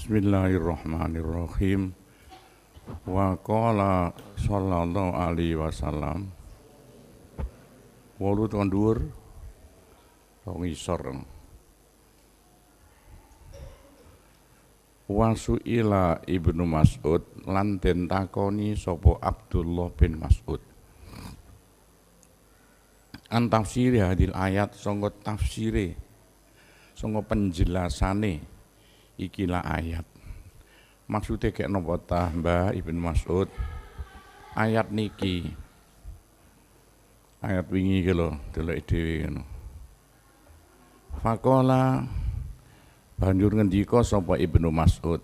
Bismillahirrahmanirrahim. Wa qala sallallahu alaihi wasallam. Wolu tuan dhuwur tong isor. Wasuila Ibnu Mas'ud lan den takoni sapa Abdullah bin Mas'ud. Antafsiri hadil ayat sangka tafsire sangka penjelasane ikilah ayat maksudnya kayak nopo tambah Ibnu Mas'ud ayat niki ayat wingi gitu lho itu ide Fakola banjur ngendiko sopo Ibnu Mas'ud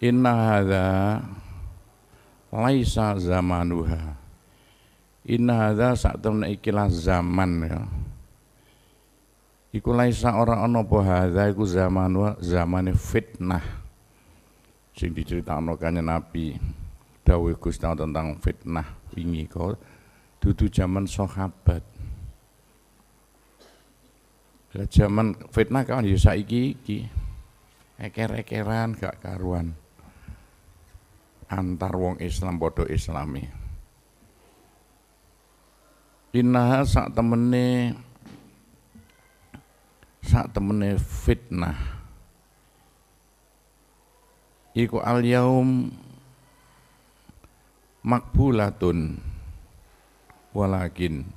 Inna hadza laisa zamanuha Inna hadza saat temen ikilah zaman ya Iku laisa ora ana apa hadza iku zaman wa zamane fitnah. Sing diceritakno kanjeng Nabi dawuh Gusti tentang fitnah wingi kok dudu zaman sahabat. Lah zaman fitnah kan ya saiki iki. Eker-ekeran gak karuan. Antar wong Islam padha islami. Inna sak temene saat temene fitnah iku al yaum makbulatun walakin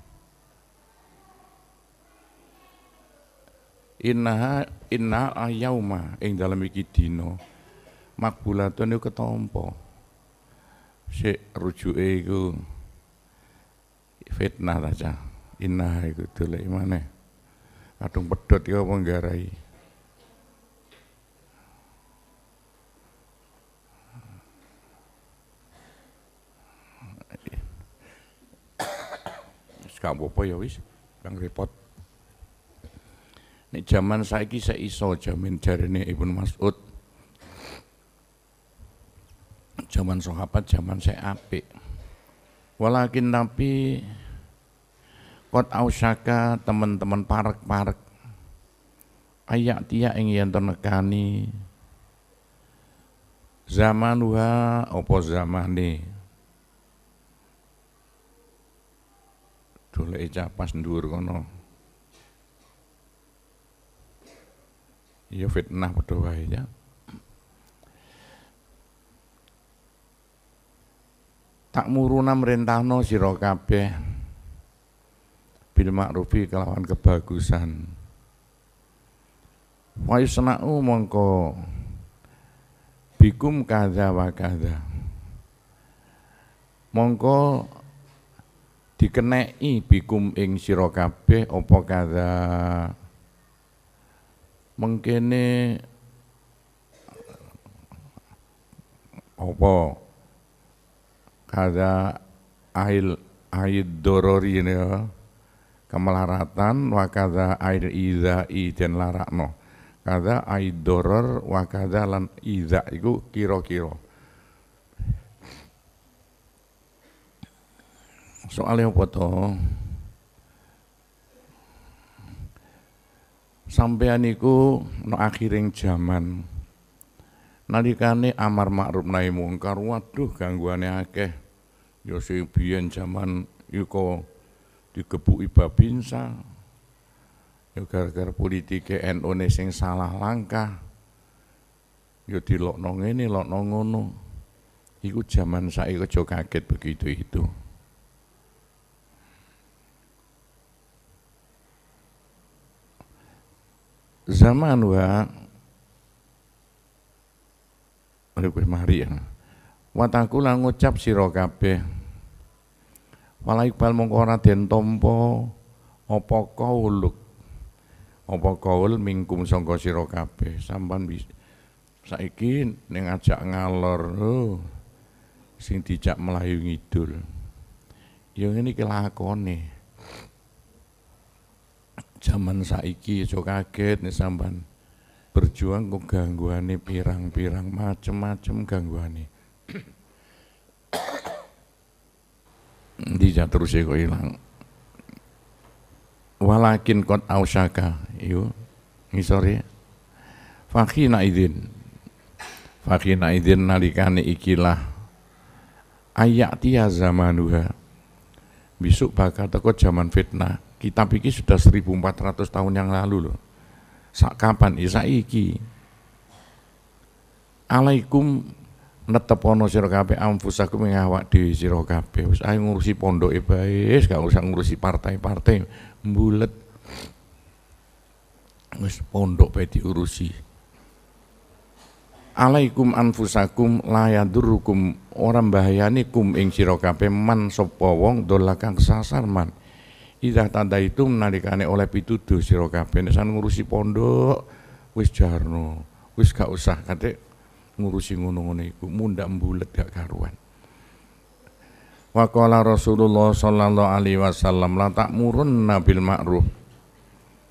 innaha inna ayauma ing dalam iki dina makbulatun iku ketompo, sik rujuke iku fitnah saja inna iku dolek maneh Kadung pedot ya apa nggarai. Gak apa-apa ya wis, kang repot. Nek zaman saiki saya iso jamin jarine Ibnu Mas'ud. zaman sahabat zaman saya apik. Walakin tapi kot ausaka teman-teman parek-parek ayak tiya ing yen nekani opo zaman zamane doleke capas dhuwur kono iya fitnah padha wae ya tak muruna merintahno sira kabeh bil ma'rufi kelawan kebagusan wa yusna'u mongko bikum kadza wa kadza mongko dikenai bikum ing sira kabeh apa kadza mengkene apa kadza ail ahid dorori ini ya kemelaratan wakada air iza i dan larakno kada air aidoror wakada lan iza iku kiro-kiro soalnya apa to sampean iku no akhiring zaman nalikane amar makruf nahi mungkar waduh gangguane akeh yo ya sing biyen iku digebuki babinsa ya gara-gara politik NU ne sing salah langkah ya dilokno ngene lokno ngono iku zaman saya aja kaget begitu itu zaman wa Aduh, Maria. Ya. Wataku lah ngucap siro kabeh Malah Iqbal mongko ora den tampa apa kauluk. Apa kaul mingkum sangka sira kabeh sampean saiki ning ngalor. Oh. Sing dijak melayu ngidul. Ya ngene iki lakone. Zaman saiki aja kaget nih sampan berjuang kok gangguane pirang-pirang macem-macem gangguane. Hindi siya terus ko ilang. Walakin kot ausaka. Iyo. Ngisori. Ya. Fakina idin. Fakina idin nalikane ikilah. Ayak zaman zamanuha. Besok bakal teko zaman fitnah. Kitab pikir sudah 1400 tahun yang lalu loh. Sak kapan? Isa ya iki. Alaikum netepono sira kabeh amfusaku ing awak dhewe sira kabeh wis ae ngurusi pondoke bae wis gak usah ngurusi partai-partai mbulet wis pondok bae diurusi alaikum anfusakum la yadurrukum ora bahayani kum ing sira kabeh man sapa wong dolakang sasar man Ida tanda itu menarikane oleh pituduh sira kabeh nek ngurusi pondok wis jarno wis gak usah katik ngurusi ngono-ngono iku mundak mbulet gak karuan Waqala Rasulullah sallallahu alaihi wasallam la murun nabil ma'ruf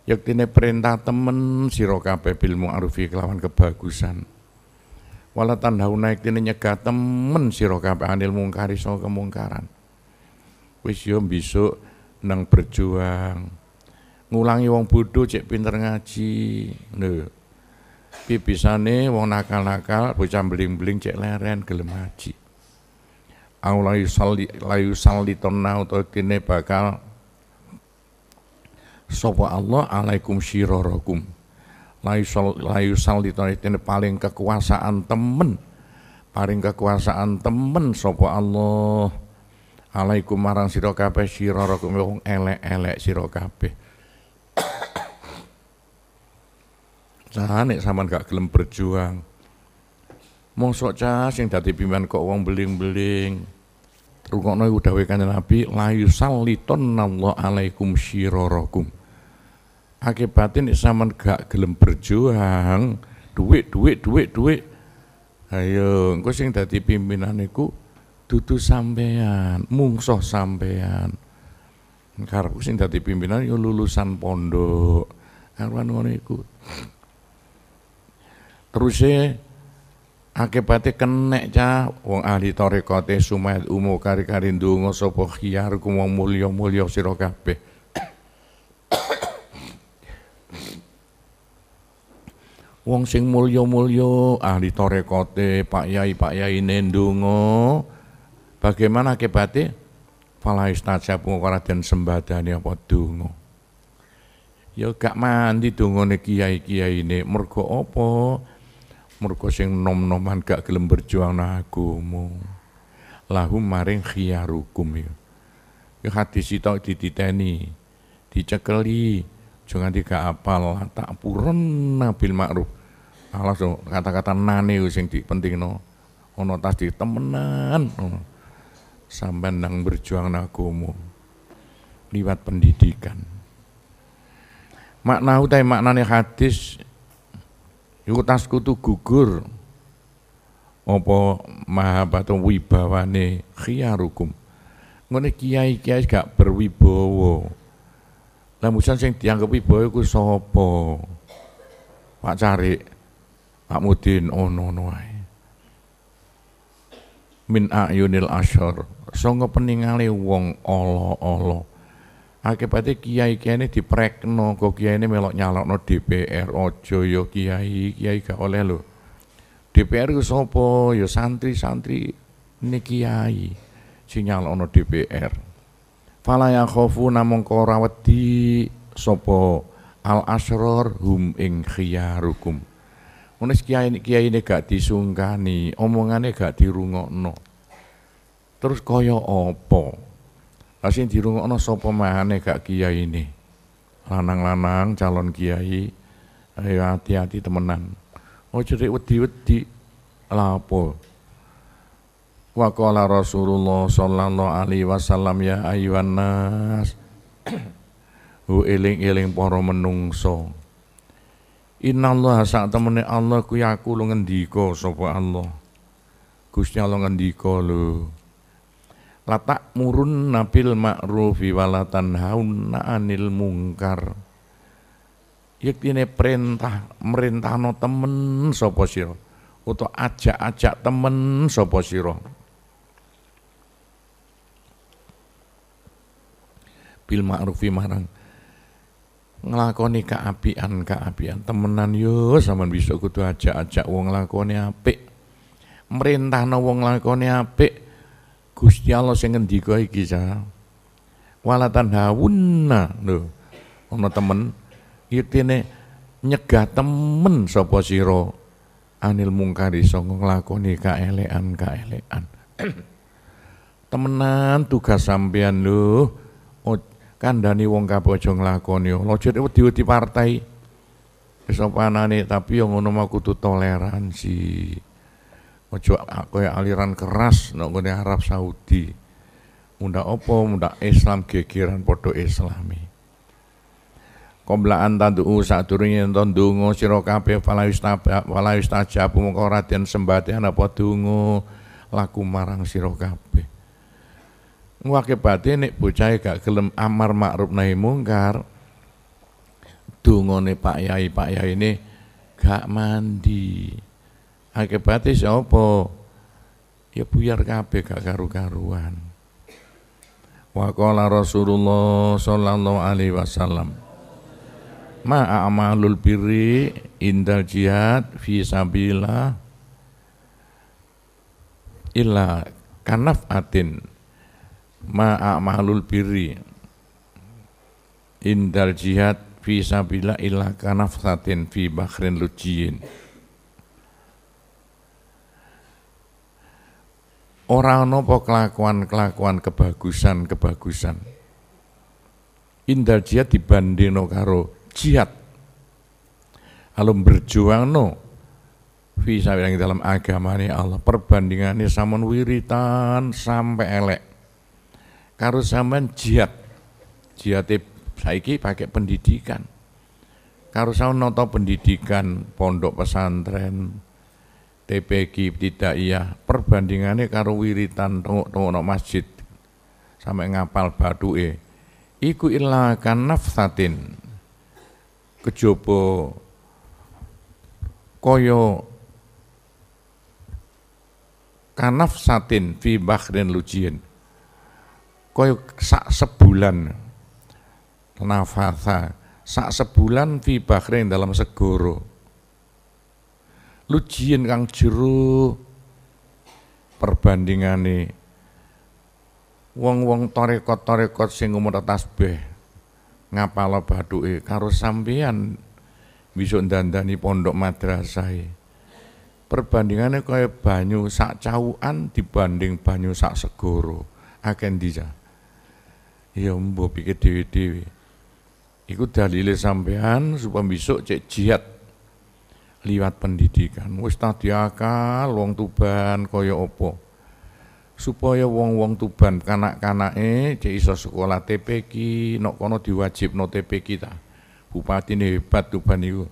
Yaktine perintah temen sira kabeh bil ma'rufi kelawan kebagusan wala naik tine nyegah temen sira kabeh anil mungkari saka kemungkaran wis yo besok nang berjuang ngulangi wong bodho cek pinter ngaji lho tapi wong nakal-nakal bocah bling-bling cek leren gelem haji. layu sali layu sali tonna utawa kene bakal sapa Allah alaikum syirarakum. Layu sal, layu sali tonna paling kekuasaan temen. Paling kekuasaan temen sapa Allah. Alaikum marang sira kabeh rokum, wong elek-elek sira kabeh. Cah saman gak gelem berjuang. Mosok cah sing dadi pimpinan kok wong beling-beling. Rungokno iku dawuh Kanjeng Nabi la yusalliton Allah alaikum rokum, Akibatnya nek sampean gak gelem berjuang, duit duit duit duit. Ayo, engko sing dadi pimpinan iku dudu sampean, mungsuh sampean. Karepku sing dadi pimpinan yo lulusan pondok. Arwan ngono iku terusnya akibatnya kenek cah wong ahli torekote sumayat umu kari-kari dungo sapa khiyar kumong mulio mulio siro kape wong sing mulio mulio ahli torekote Pak Yai Pak Yai nendungo bagaimana akibate fala istajabu ora den sembadani apa dungo ya gak mandi ne kiai kiai ne mergo opo mergo sing nom-noman gak gelem berjuang nang lahu lahum maring khiyarukum ya ya hadis sitok dititeni dicekeli jangan tiga apal tak purun nabil ma'ruf Allah so, kata-kata nane sing no. penting tas onotasi temenan, sampai nang berjuang nang mu liwat pendidikan makna utai maknane hadis iku taskutu gugur apa mahabatu wibawane khiyarukum ngene kiai-kiai gak berwibawa musan sing dianggap wibawa iku sapa Pak Cari Pak Mudin ono oh, no ae min ayunil asyar songo peningale wong olo olo. Akibatnya kiai kiai ini diprekno, kok kiai ini melok no DPR, ojo yo kiai, kiai gak oleh lo. DPR itu sopo, yo santri santri ini kiai, si ono DPR. Fala ya khofu namung kora di sopo al asror hum ing khiyarukum. Munis kiai ini kiai ini gak disungkani, omongannya gak dirungokno. Terus koyo opo? Pasti dirungokno sapa mahane gak kiai ini. Lanang-lanang calon kiai ayo hati-hati temenan. Oh cerik wedi-wedi lapo. Wakola qala Rasulullah sallallahu alaihi wasallam ya ayyuhan nas. Hu eling-eling para menungso. Innallaha sak temene Allah ku aku lu ngendika sapa Allah. Gusti Allah ngendika lo latak murun nabil ma'rufi walatan na anil mungkar yektine perintah no temen sopo siro uto ajak-ajak temen sopo siro bil ma'rufi marang ngelakoni kaapian kaapian temenan yo sama bisa kutu ajak-ajak wong lakoni apik no wong ngelakoni apik Gusti Allah sing ngendika iki sa. Walatan hawunna lho. Ono temen yektene nyegah temen sapa sira anil mungkari sanga nglakoni kaelekan-kaelekan. Temenan tugas sampean lho. Kandhani wong kabeh aja nglakoni. Lojot wedi-wedi partai. Wis apa anane tapi yo ngono mau kudu toleransi ojo ya aliran keras nek ngene Arab Saudi munda opo muda Islam kekiran podo islami Qabla an tad'u sadurunge ento dungu siro kape fala istajab fala istajab mongko ora den apa laku marang sira kabeh. Ngakibate nih bocahe gak gelem amar makrup nahi mungkar nih Pak Yai Pak Yai ini gak mandi akibatnya siapa? Ya buyar kabeh gak karu-karuan. Wa Rasulullah sallallahu alaihi wasallam Ma a'malul birri indal jihad fi sabilillah illa kanafatin. atin ma a'malul birri indal jihad fi sabila illa kanafatin fi bahrin lujiyin Orang nopo kelakuan-kelakuan kebagusan-kebagusan. Indah jihad no karo jihad. Alum berjuang no, bilang yang dalam agama ini Allah perbandingannya samun wiritan sampai elek. Karo saman jihad, jihad saiki pakai pendidikan. Karo saman noto pendidikan, pondok pesantren, TPG tidak iya perbandingannya karo wiritan tengok-tengok no masjid sampai ngapal e iku illa kan kejopo koyo kaya kan satin fi bahrin lucien koyo sak sebulan nafasa sak sebulan fi bahrin dalam segoro lujian kang jero perbandingane wong-wong torekot torekot sing umur beh ngapala bathuke karo sampeyan bisa dandani pondok madrasah e. perbandingannya kaya banyu sak cawuan dibanding banyu sak segoro akan dia ya mbok pikir dewi-dewi iku dalile sampean supaya besok cek jihad liwat pendidikan. Wis tadiakal wong Tuban kaya apa? Supaya wong-wong Tuban kanak-kanake dhek iso sekolah TPQ, nok kono diwajibno TPQ ta. Bupati ini hebat Tuban iku.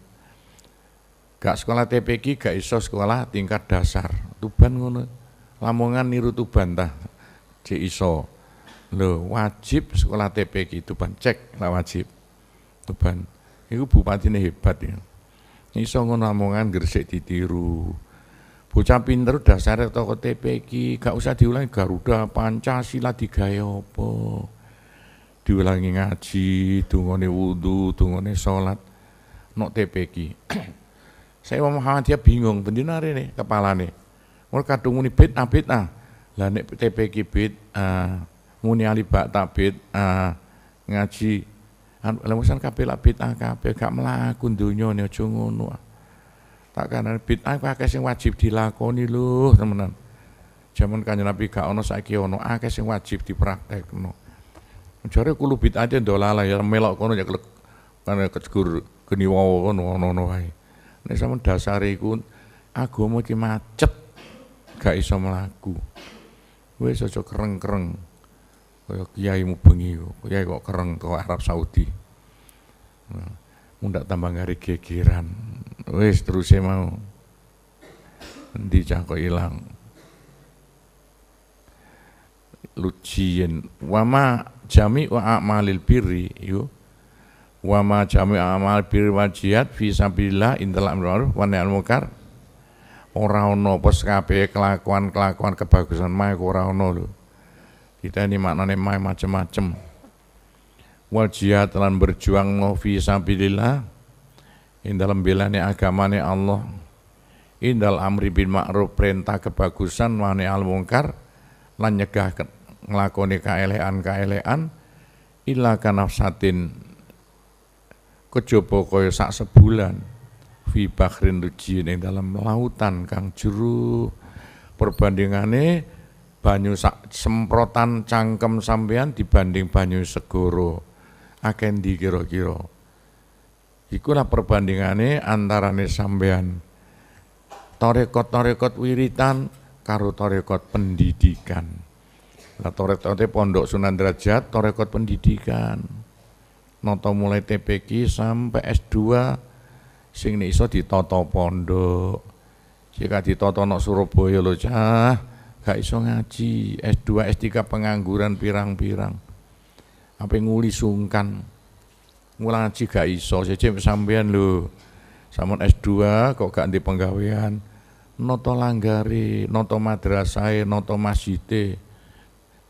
Gak sekolah TPQ, gak iso sekolah tingkat dasar. Tuban ngono. Lamongan niru Tuban ta. Dhek iso. Lho, wajib sekolah TPQ Tuban cek lah wajib. Tuban. Iku bupatine hebat ya iso ngono omongan gresik ditiru bocah pinter dasare toko TP iki gak usah diulangi Garuda Pancasila digawe apa diulangi ngaji dungane wudu dungane salat nok TP iki saya mau dia bingung ini kepala nih. Mau kadung muni bid abid ah lah nek TP iki bid ah muni alibak bit ah ngaji Anu, Lamusan kabeh lak bid'ah kabeh gak mlaku donya ne aja ngono. Tak kanan bid'ah akeh sing wajib dilakoni lho, temenan. Jaman Kanjeng Nabi gak ono saiki ono akeh sing wajib dipraktekno. Jare kulo bid'ah te ndolala ya melok kono ya klek kan ya kegur geni wawa kono ono wae. Nek sampean dasare iku agama ki macet gak iso mlaku. Wis aja kereng-kereng kaya kiai bengi kiai kok kereng ke Arab Saudi nah, mundak tambah ngari gegeran wis terusnya mau nanti cangko kok ilang lucien, wama jami wa amalil birri yo wama jami amal birri wajiat fi sabilillah intalak ma'ruf wa nahyanil munkar ora ana apa kelakuan-kelakuan kebagusan maik ora ana lho kita ini maknanya macam-macam. Wal jihad lan berjuang fi sabilillah ing dalam belane agamane Allah. Indal amri bin ma'ruf perintah kebagusan wani al mungkar lan nyegah nglakoni kaelehan-kaelehan illa kanafsatin kejaba kaya sak sebulan fi bakhrin rujin dalam lautan kang curu perbandingane banyu semprotan cangkem sampean dibanding banyu segoro akan di kira-kira iku perbandingannya antara nih sampean torekot-torekot wiritan karo torekot pendidikan lah torekot e pondok Sunan Derajat torekot pendidikan noto mulai TPK sampai S2 sing iso ditoto pondok jika ditoto nok Surabaya lo cah gak iso ngaji, S2, S3 pengangguran pirang-pirang. Apa nguli sungkan. Ngulang ngaji gak iso, seje sampean lho. Samun S2 kok gak di penggawean. Noto langgari, noto madrasai, noto masjid.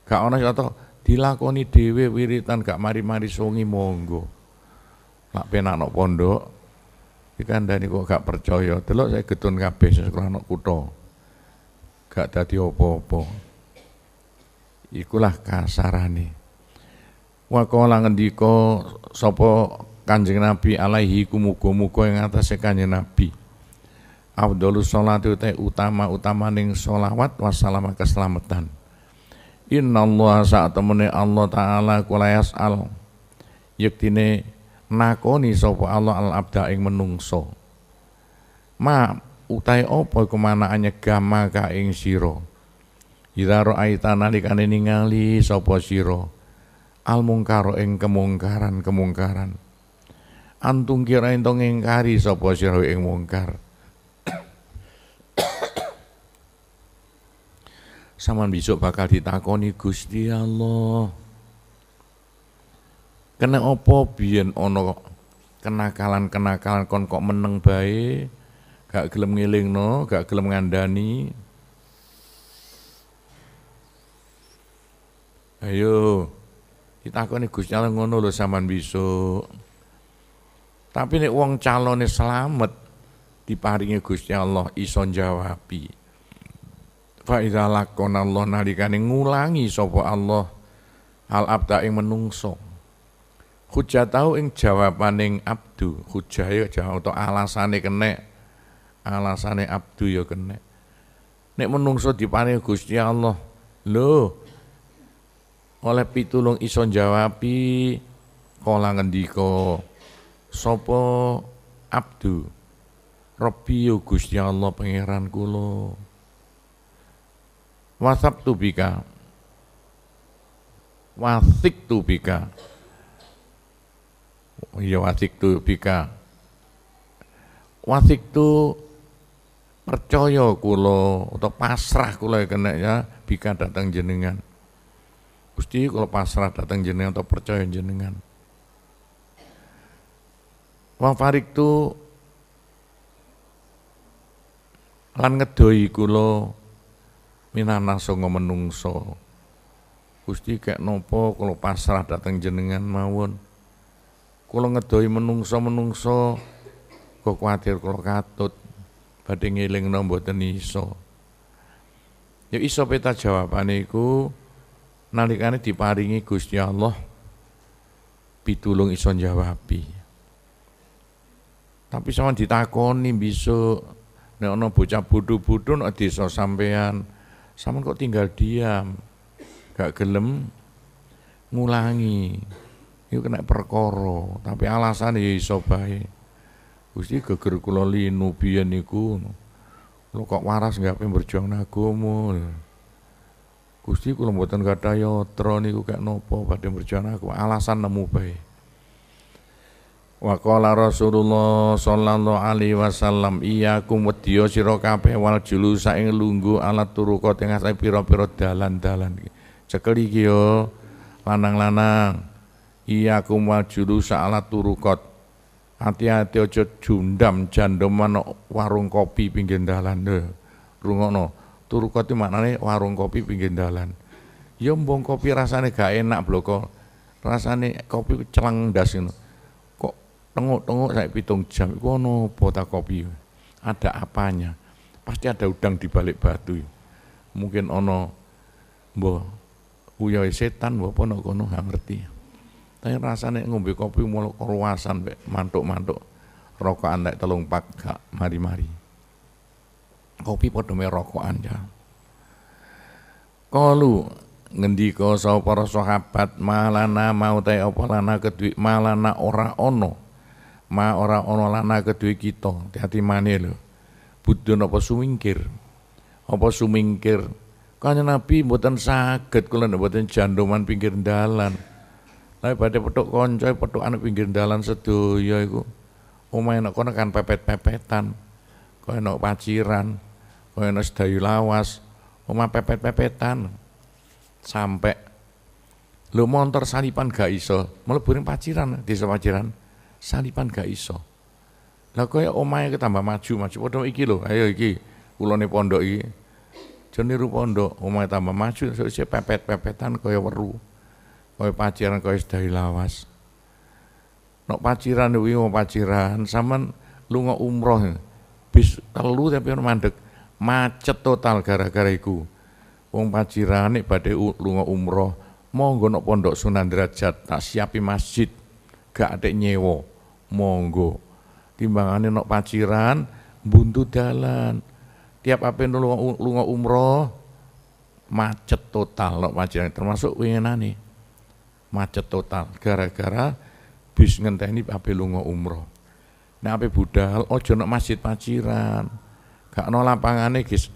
Gak ono atau dilakoni dhewe wiritan gak mari-mari songi monggo. Lak penak nok pondok ikan dani kok gak percaya. Delok saya getun kabeh sekolah nok kutho gak dadi apa-apa. Ikulah kasarane. Wa qala ngendika sapa Kanjeng Nabi alaihi kumuga-muga ing atase Kanjeng Nabi. Afdhalus sholati utama-utamaning solawat wassalam keselamatan. Innallaha saat temene Allah taala kula yasal. Yektine nakoni sopo Allah al abda ing menungso. Ma utai kemana kemanaannya gama kaing siro ira ro'aita nalikane ningali sapa siro al mungkaro ing kemungkaran kemungkaran antung kira entong ingkari sapa sira ing mungkar Saman besok bakal ditakoni Gusti Allah. Kena apa biyen ana kenakalan-kenakalan kon kok meneng baik gak gelem no, gak gelem ngandani. Ayo, kita ditakoni gus Allah ngono lho saman besok. Tapi nih uang calon nih selamat diparingi gus Allah ison jawabi. Fa iza lakon Allah nalikane ngulangi sopo Allah al abda ing menungso. Hujah tau ing jawabaning abdu, hujah ya jawab atau alasane kenek alasane abdu ya kena nek menungso diparingi Gusti Allah lho oleh pitulung iso jawabi kala ngendika sapa abdu Rabbi ya Gusti Allah pangeran kula wasab tubika wasik tubika ya wasik tubika wasik tu percaya kulo atau pasrah kula kena ya bika datang jenengan. Gusti kulo pasrah datang jenengan atau percaya jenengan. Wong Farik tu lan ngedoi kulo minana songo menungso. Gusti kek nopo kulo pasrah datang jenengan mawon. kulo ngedoi menungso-menungso kok khawatir kula katut badhe ngelingno mboten iso. Ya iso peta jawabane iku nalikane diparingi Gusti Allah pitulung iso jawabi. Tapi sama ditakoni besok nek ana bocah bodho-bodho nek desa sampean sampean kok tinggal diam. Gak gelem ngulangi. itu kena perkoro. tapi alasan ya iso bae. Gusti geger kula linu biyen niku. Kula kok waras nggak pengen berjuang agama. Gusti kula mboten kathah yatra niku gak napa badhe berjuang aku alasan nemu bae. Wa qala Rasulullah sallallahu alaihi wasallam iyyakum wedya sira kabeh wal julusa ing lungguh ala turuqa tengah pira-pira dalan-dalan. Cekel iki yo lanang-lanang iyyakum wal julusa ala turuqat Hati-hati aja jundam jandeman warung kopi pinggir dalan. Rungokno, turukot mana nih warung kopi pinggir dalan. Ya mbong kopi rasane gak enak bloko. Rasane kopi celang ndas ngono. Kok tengok-tengok saya pitung jam iku ono kopi. Ada apanya? Pasti ada udang di balik batu. Mungkin ono mbok uyoe setan mbok apa kono gak ngerti. Tapi rasanya ngombe kopi mulu keruasan be mantuk-mantuk rokokan naik telung pak gak mari-mari. Kopi podo me rokokan ya. Kalu ngendiko sapa para sahabat malana mau tay apa lana kedui malana ora ono. Ma ora ono lana ketui kita. Hati-hati lo butdo nopo apa sumingkir? Apa sumingkir? Kanya Nabi sakit kau kula buatan jandoman pinggir dalan. Tapi badhe petuk kanca anak pinggir dalan sedaya iku omahe nek kono kan pepet-pepetan. Kaya nek paciran, kaya nek sedayu lawas, omah pepet-pepetan. Sampai lu montor salipan gak iso, meleburin paciran, di paciran. Salipan gak iso. Lah kaya omahe ketambah maju-maju padha iki lho, ayo iki kulone pondok iki. Jeniru pondok omahe tambah maju sik pepet-pepetan kaya weru kowe paciran kau dari lawas nok paciran Dewi mau paciran lu nggak umroh bis telu tapi orang mandek macet total gara-gara iku wong paciran pada lu nggak umroh monggo nok pondok Sunan Derajat tak siapi masjid gak ada nyewo monggo timbangannya nok paciran buntu jalan, tiap apa lu nggak umroh macet total nok paciran termasuk wingenane macet total gara-gara bis ngenteni ape lunga umroh. Nek ape budal oh nek masjid paciran. Gak ono lapangane guys.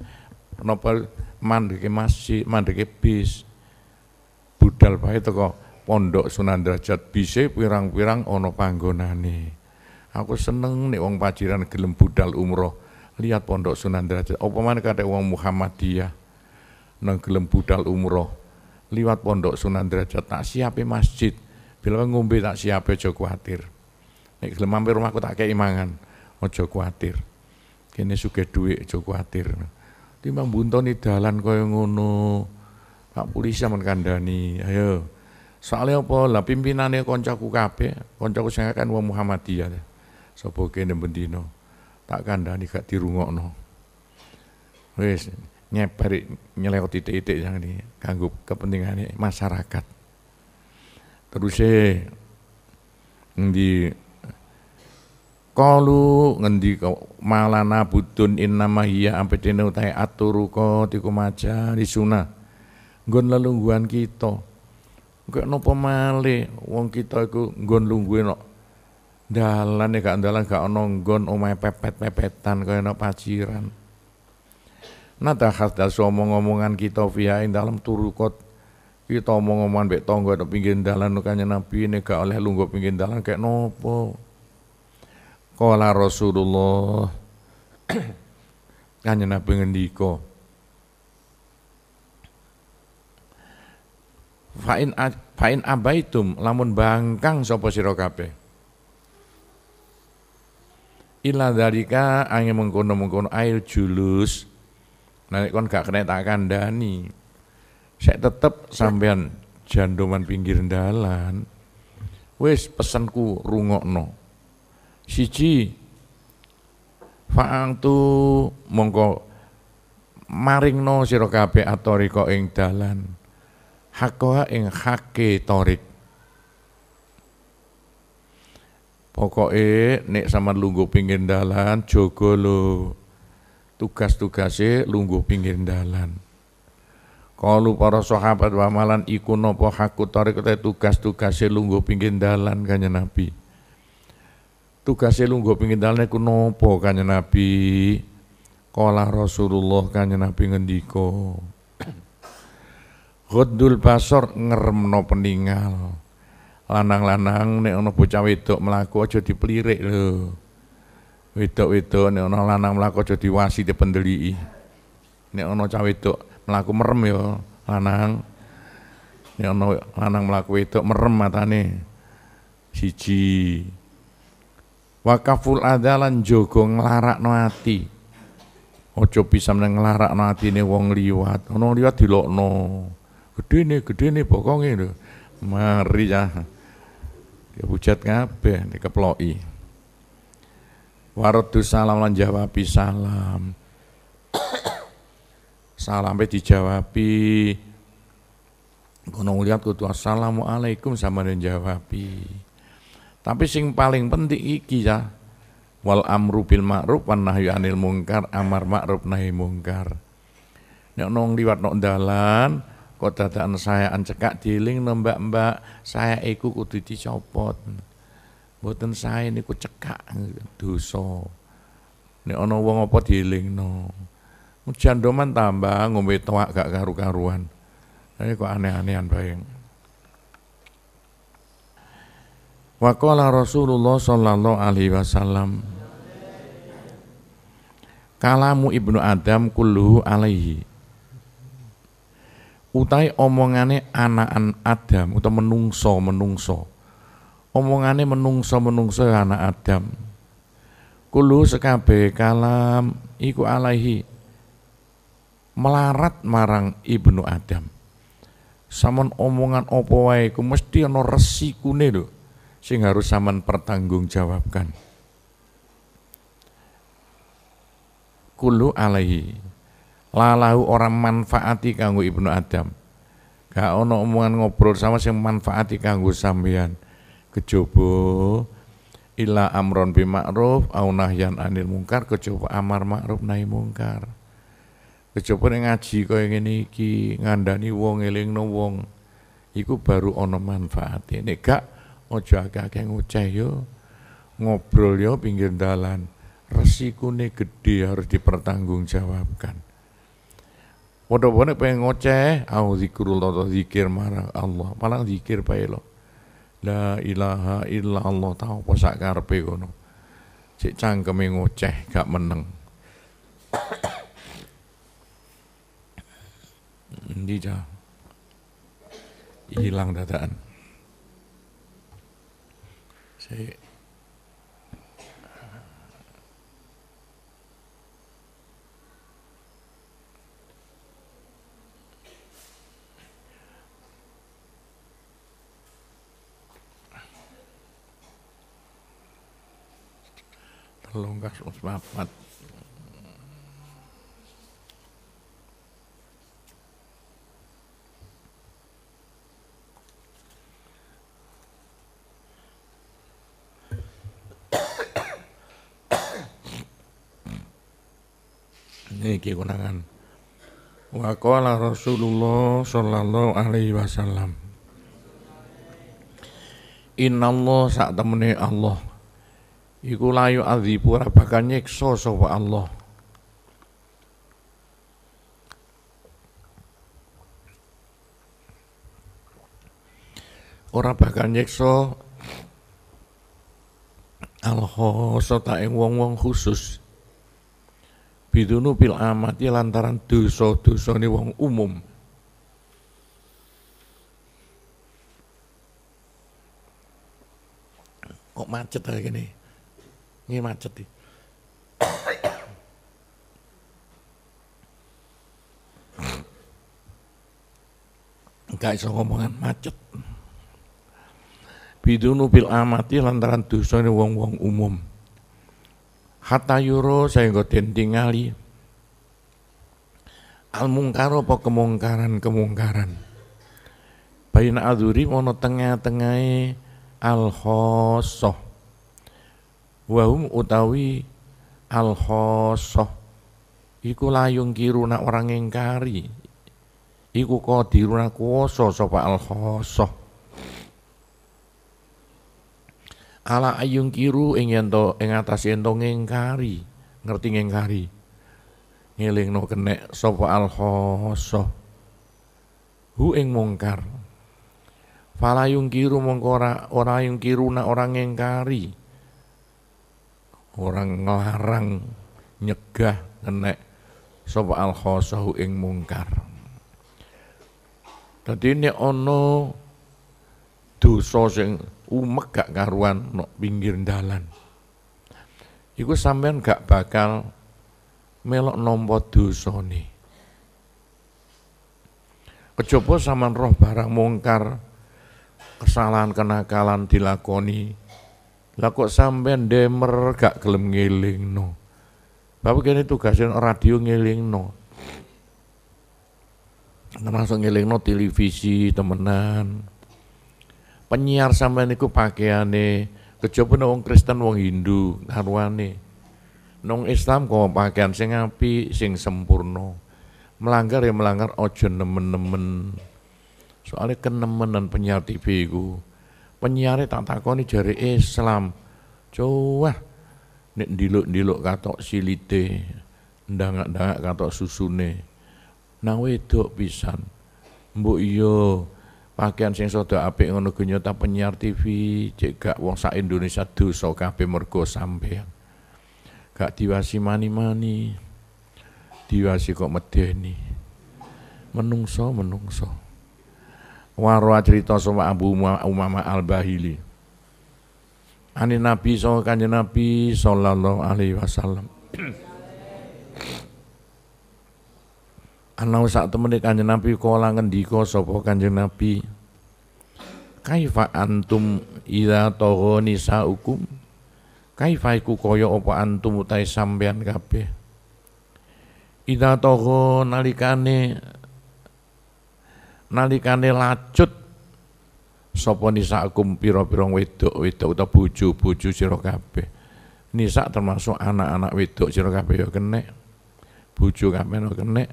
Napa mandeke masjid, mandeke bis. Budal bae teko pondok Sunan Derajat bise pirang-pirang ono panggonane. Aku seneng nih, uang paciran gelem budal umroh. Lihat pondok Sunan Derajat. Apa maneh kate wong Muhammadiyah nang gelem budal umroh liwat pondok Sunan Derajat tak siape masjid. Bila ngombe tak siape aja kuatir. Nek gelem mampir rumahku tak kei mangan, aja kuatir. Kene sugih dhuwit aja kuatir. Timbang buntoni dalan kaya ngono. Pak polisi men kandhani, ayo. Soalnya apa? Lah pimpinane koncoku kabeh, koncoku sing kan wong Muhammadiyah. Sapa kene bendino. Tak kandhani gak dirungokno. Wis, nyebar nyeleo titik-titik yang kepentingan kepentingannya masyarakat. Terus e, di kalu ngendi malana butun innama hiya ampetene aturu aturuka tiku maja suna gon lelungguan kita kok nopo male wong kita iku gon lungguin lo dalan ya gak dalan gak ana omai omai pepet-pepetan kaya no paciran nada khasdas omong-omongan kita via ing dalam turukot kita omong-omongan bek tonggo ada pinggir dalan nukanya nabi ini gak oleh lungguh pinggir dalan kayak nopo Kala Rasulullah kanya nabi ngendiko Fa'in fa'in abaitum lamun bangkang sopo sirokape ilah Ila dalika angin mengkono-mengkono air julus Nek nah, kon gak kena tak kandhani. saya tetep sampean jandoman pinggir dalan. wes pesanku rungokno. Siji Fa'ang tu mongko maringno sira atori atorika ing dalan hakoha ing hake torik e nek sama lunggu pinggir dalan jaga tugas-tugase lungguh pinggir dalan. kalau para sahabat wa malan iku napa hakku tarik tugas-tugase lungguh pinggir dalan kanya Nabi. Tugase lungguh pinggir dalan iku napa kanjeng Nabi? Kala Rasulullah kanya Nabi ngendiko Ghaddul basor ngeremno peninggal Lanang-lanang nek ono bocah wedok mlaku aja diplirik lho wedok-wedok nek ana lanang mlaku aja diwasi dipendeliki. Nek ana cah wedok mlaku merem ya lanang. Nek ana lanang mlaku wedok merem matane. Siji. Wakaful adalan jaga nglarakno ati. Aja bisa nglarakno atine wong liwat. Ana liwat dilokno. Gedene gedene bokonge lho. Mari ya. Ya bujat kabeh dikeploki. Waradu salam lan jawabi salam. Salame dijawabi. Kono lihat kudu assalamualaikum sama dan jawabi. Tapi sing paling penting iki ya. Wal amru bil ma'ruf wan nahyu anil mungkar, amar ma'ruf nahi mungkar. Nek nong liwat nok dalan, kok dadakan saya ancekak diling nembak mbak saya iku kudu dicopot. Mboten sae niku cekak dosa. Nek ana wong apa dielingno. Jandoman tambah ngombe tuak gak karu-karuan. Ini kok aneh-anehan bayang. Waqala Rasulullah sallallahu alaihi wasallam Kalamu Ibnu Adam kulluhu alaihi Utai omongane an Adam utawa menungso menungso omongane menungso-menungso ya anak Adam. Kulu sekabe kalam iku alaihi melarat marang ibnu Adam. Saman omongan opo wae ku mesti ana resikune lho sing harus saman pertanggungjawabkan. Kulu alaihi lalahu orang manfaati kanggo ibnu Adam. Gak ono omongan ngobrol sama sing manfaati kanggo sampeyan kejaba ila amron bi ma'ruf au nahyan anil mungkar kejaba amar ma'ruf nahi mungkar kejaba ning ngaji kaya ngene iki ngandani wong elingno wong iku baru ana manfaate nek gak aja akeh-akeh ngoceh yo ngobrol yo pinggir dalan resikune gede harus dipertanggungjawabkan Wadah-wadah pengen ngoceh, au zikrullah, zikir marah Allah, malah zikir baik loh. La ilaha illallah tau apa sak karepe kono. Cek cangkeme ngoceh gak meneng. Endi ta? Hilang dadaan. Sik Lungkas papat. Ini konangan. Wa Rasulullah sallallahu alaihi wasallam. Inna Allah sak Allah iku layu adzibu ora bakal nyiksa sapa Allah ora bakal nyiksa Allah sota ing wong-wong khusus bidunu pil amati lantaran dosa ni wong umum kok macet aja gini ini macet nih. Gak iso ngomongan macet. Bidunu bil amati lantaran dosa ini wong-wong umum. Hatta yuro saya ngoten tingali. Al mungkaro apa kemungkaran-kemungkaran. Bayna aduri mono tengah tengah e al khosoh wahum utawi al khosoh iku layung nak orang ingkari iku nak kuoso sapa al khosoh ala ayung kiru ing ento ing atas ento ngingkari ngerti ngingkari ngelingno kenek sapa al khosoh hu ing mungkar Fala yung kiru mongko ora ora kiru kiruna orang ngengkari orang ngelarang nyegah kena sapa al khosahu ing mungkar. Dadi nek ana dosa sing umek gak karuan nok pinggir dalan. Iku sampean gak bakal melok nampa dosane. Kejopo sama roh barang mungkar, kesalahan kenakalan dilakoni lah kok sampean demer gak gelem ngelingno. Bapak kene tugasin radio ngelingno. Termasuk ngelingno televisi temenan. Penyiar sampean niku pakaiane kejaba wong Kristen wong Hindu karwane. Nong Islam kok pakaian sing api sing sempurna. Melanggar ya melanggar ojo nemen-nemen. Soalnya kenemenan penyiar TV ku penyiar tak takoni jari Islam cowah nek diluk diluk katok silite ndangak-ndangak katok susune nang wedok pisan mbok yo iya, pakaian sing sodo apik ngono genyo penyiar TV cek gak wong sak Indonesia dosa kape mergo sampean gak diwasi mani-mani diwasi kok medeni menungso menungso Warwa cerita sama Abu Umama Al-Bahili. Ani Nabi so kanjeng Nabi sallallahu alaihi wasallam. Anau sak temene kanjeng Nabi kala ngendiko sopo kanjeng Nabi. Kaifa antum ila toho hukum Kaifa iku koyo opo antum Utai sampean kabeh? Ida toho nalikane nalikane lacut sapa nisaakum pira-pira wedok-wedok utawa bojo-bojo sira kabeh. Nisa termasuk anak-anak wedok sira kabeh ya kenek. Bojo kabeh ya kenek.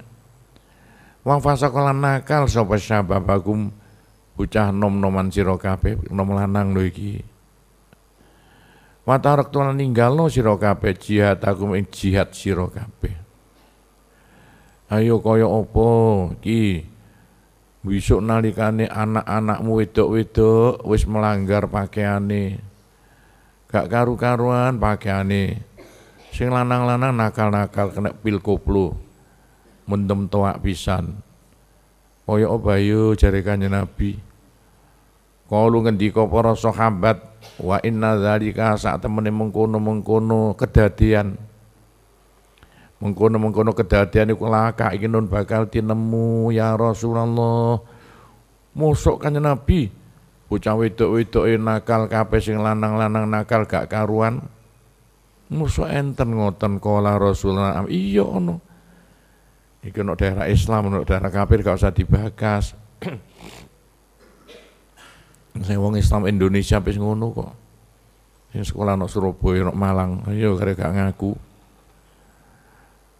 Wang fasakolan nakal sapa syababakum bocah nom-noman sira kabeh, nom lanang lho iki. Wa taraktu lan ninggalno sira kabeh jihad aku ing jihad Ayo koyo opo ki Wisuk nalikane anak-anakmu wedok-wedok wis melanggar pakaiane. Gak karu-karuan pakaiane. Sing lanang-lanang nakal-nakal kena pil koplo. Mendem toak pisan. Kaya obayo jare kanjeng Nabi. Kalu ngendika para sahabat wa inna dzalika sak temene mengkono-mengkono kedadian mengkono-mengkono kedadian iku laka iki nun bakal tinemu ya Rasulullah mosok kanjeng Nabi bocah wedok-wedok e nakal kabeh sing lanang-lanang nakal gak karuan mosok enten ngoten kala Rasulullah iya ono iki ono daerah Islam ono daerah kafir gak usah dibahas, saya wong Islam Indonesia wis ngono kok sing sekolah ono Surabaya ono Malang ayo iya, kare gak ngaku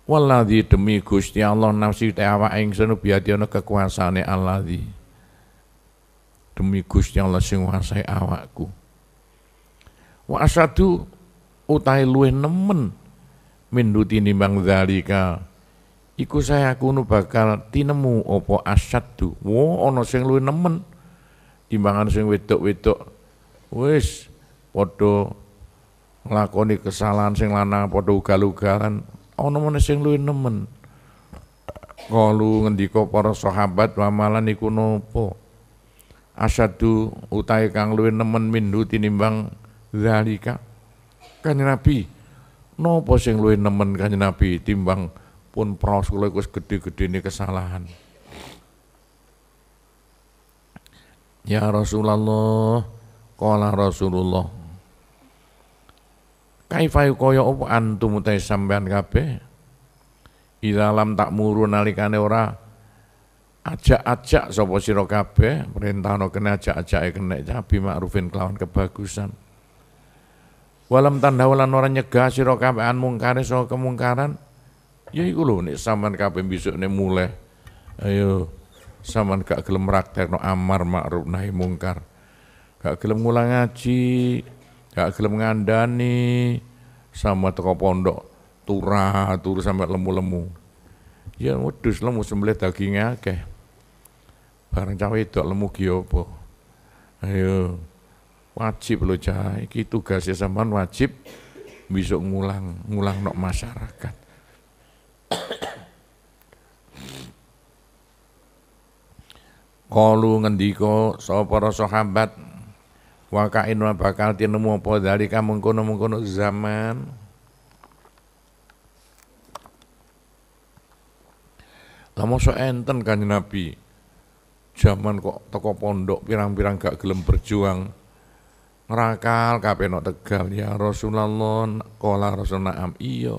Waladhi demi Gusti Allah nafsi te awak ingsun biati ana kekuasaane alladhi. Demi Gusti Allah sing nguasai awakku. Wa asadu utai luwih nemen minduti nimbang zalika. Iku saya kuno bakal tinemu opo asadu. Wo ono sing luwih nemen timbangan sing wedok-wedok. Wis padha nglakoni kesalahan sing lanang padha ugal-ugalan ana meneh sing luwih nemen kalu ngendika para sahabat wa malan iku napa asyadu utai kang luwih nemen mindu tinimbang zalika kanjeng nabi napa sing luwih nemen kanjeng nabi timbang pun praos kula gede gedhe-gedhene kesalahan Ya Rasulullah, qala Rasulullah kaifai kaya apa antum utai sampean kape. Ila lam tak muru nalikane ora ajak-ajak sapa sira kabeh, perintahno kena ajak ajak e kena jabi ma'rufin kelawan kebagusan. Walam tanda wala ora nyegah sira kabeh an mungkare saka kemungkaran. Ya iku lho nek sampean kabeh besok nek mulai ayo sampean gak gelem raktekno amar ma'ruf nahi mungkar. Gak gelem ngulang ngaji, gak gelem ngandani sama teko pondok turah turu sampai lemu-lemu ya wedus lemu sembelih dagingnya akeh bareng cawe itu lemu giopo ayo wajib lo cah iki tugasnya sampean wajib besok ngulang ngulang nok masyarakat Kalu ngendiko so para sahabat wakain wa bakal tinemu apa dalika mengkono-mengkono zaman lama so enten kan Nabi zaman kok toko pondok pirang-pirang gak gelem berjuang ngerakal kabeh nok tegal ya Rasulullah kola Rasul Naam iya.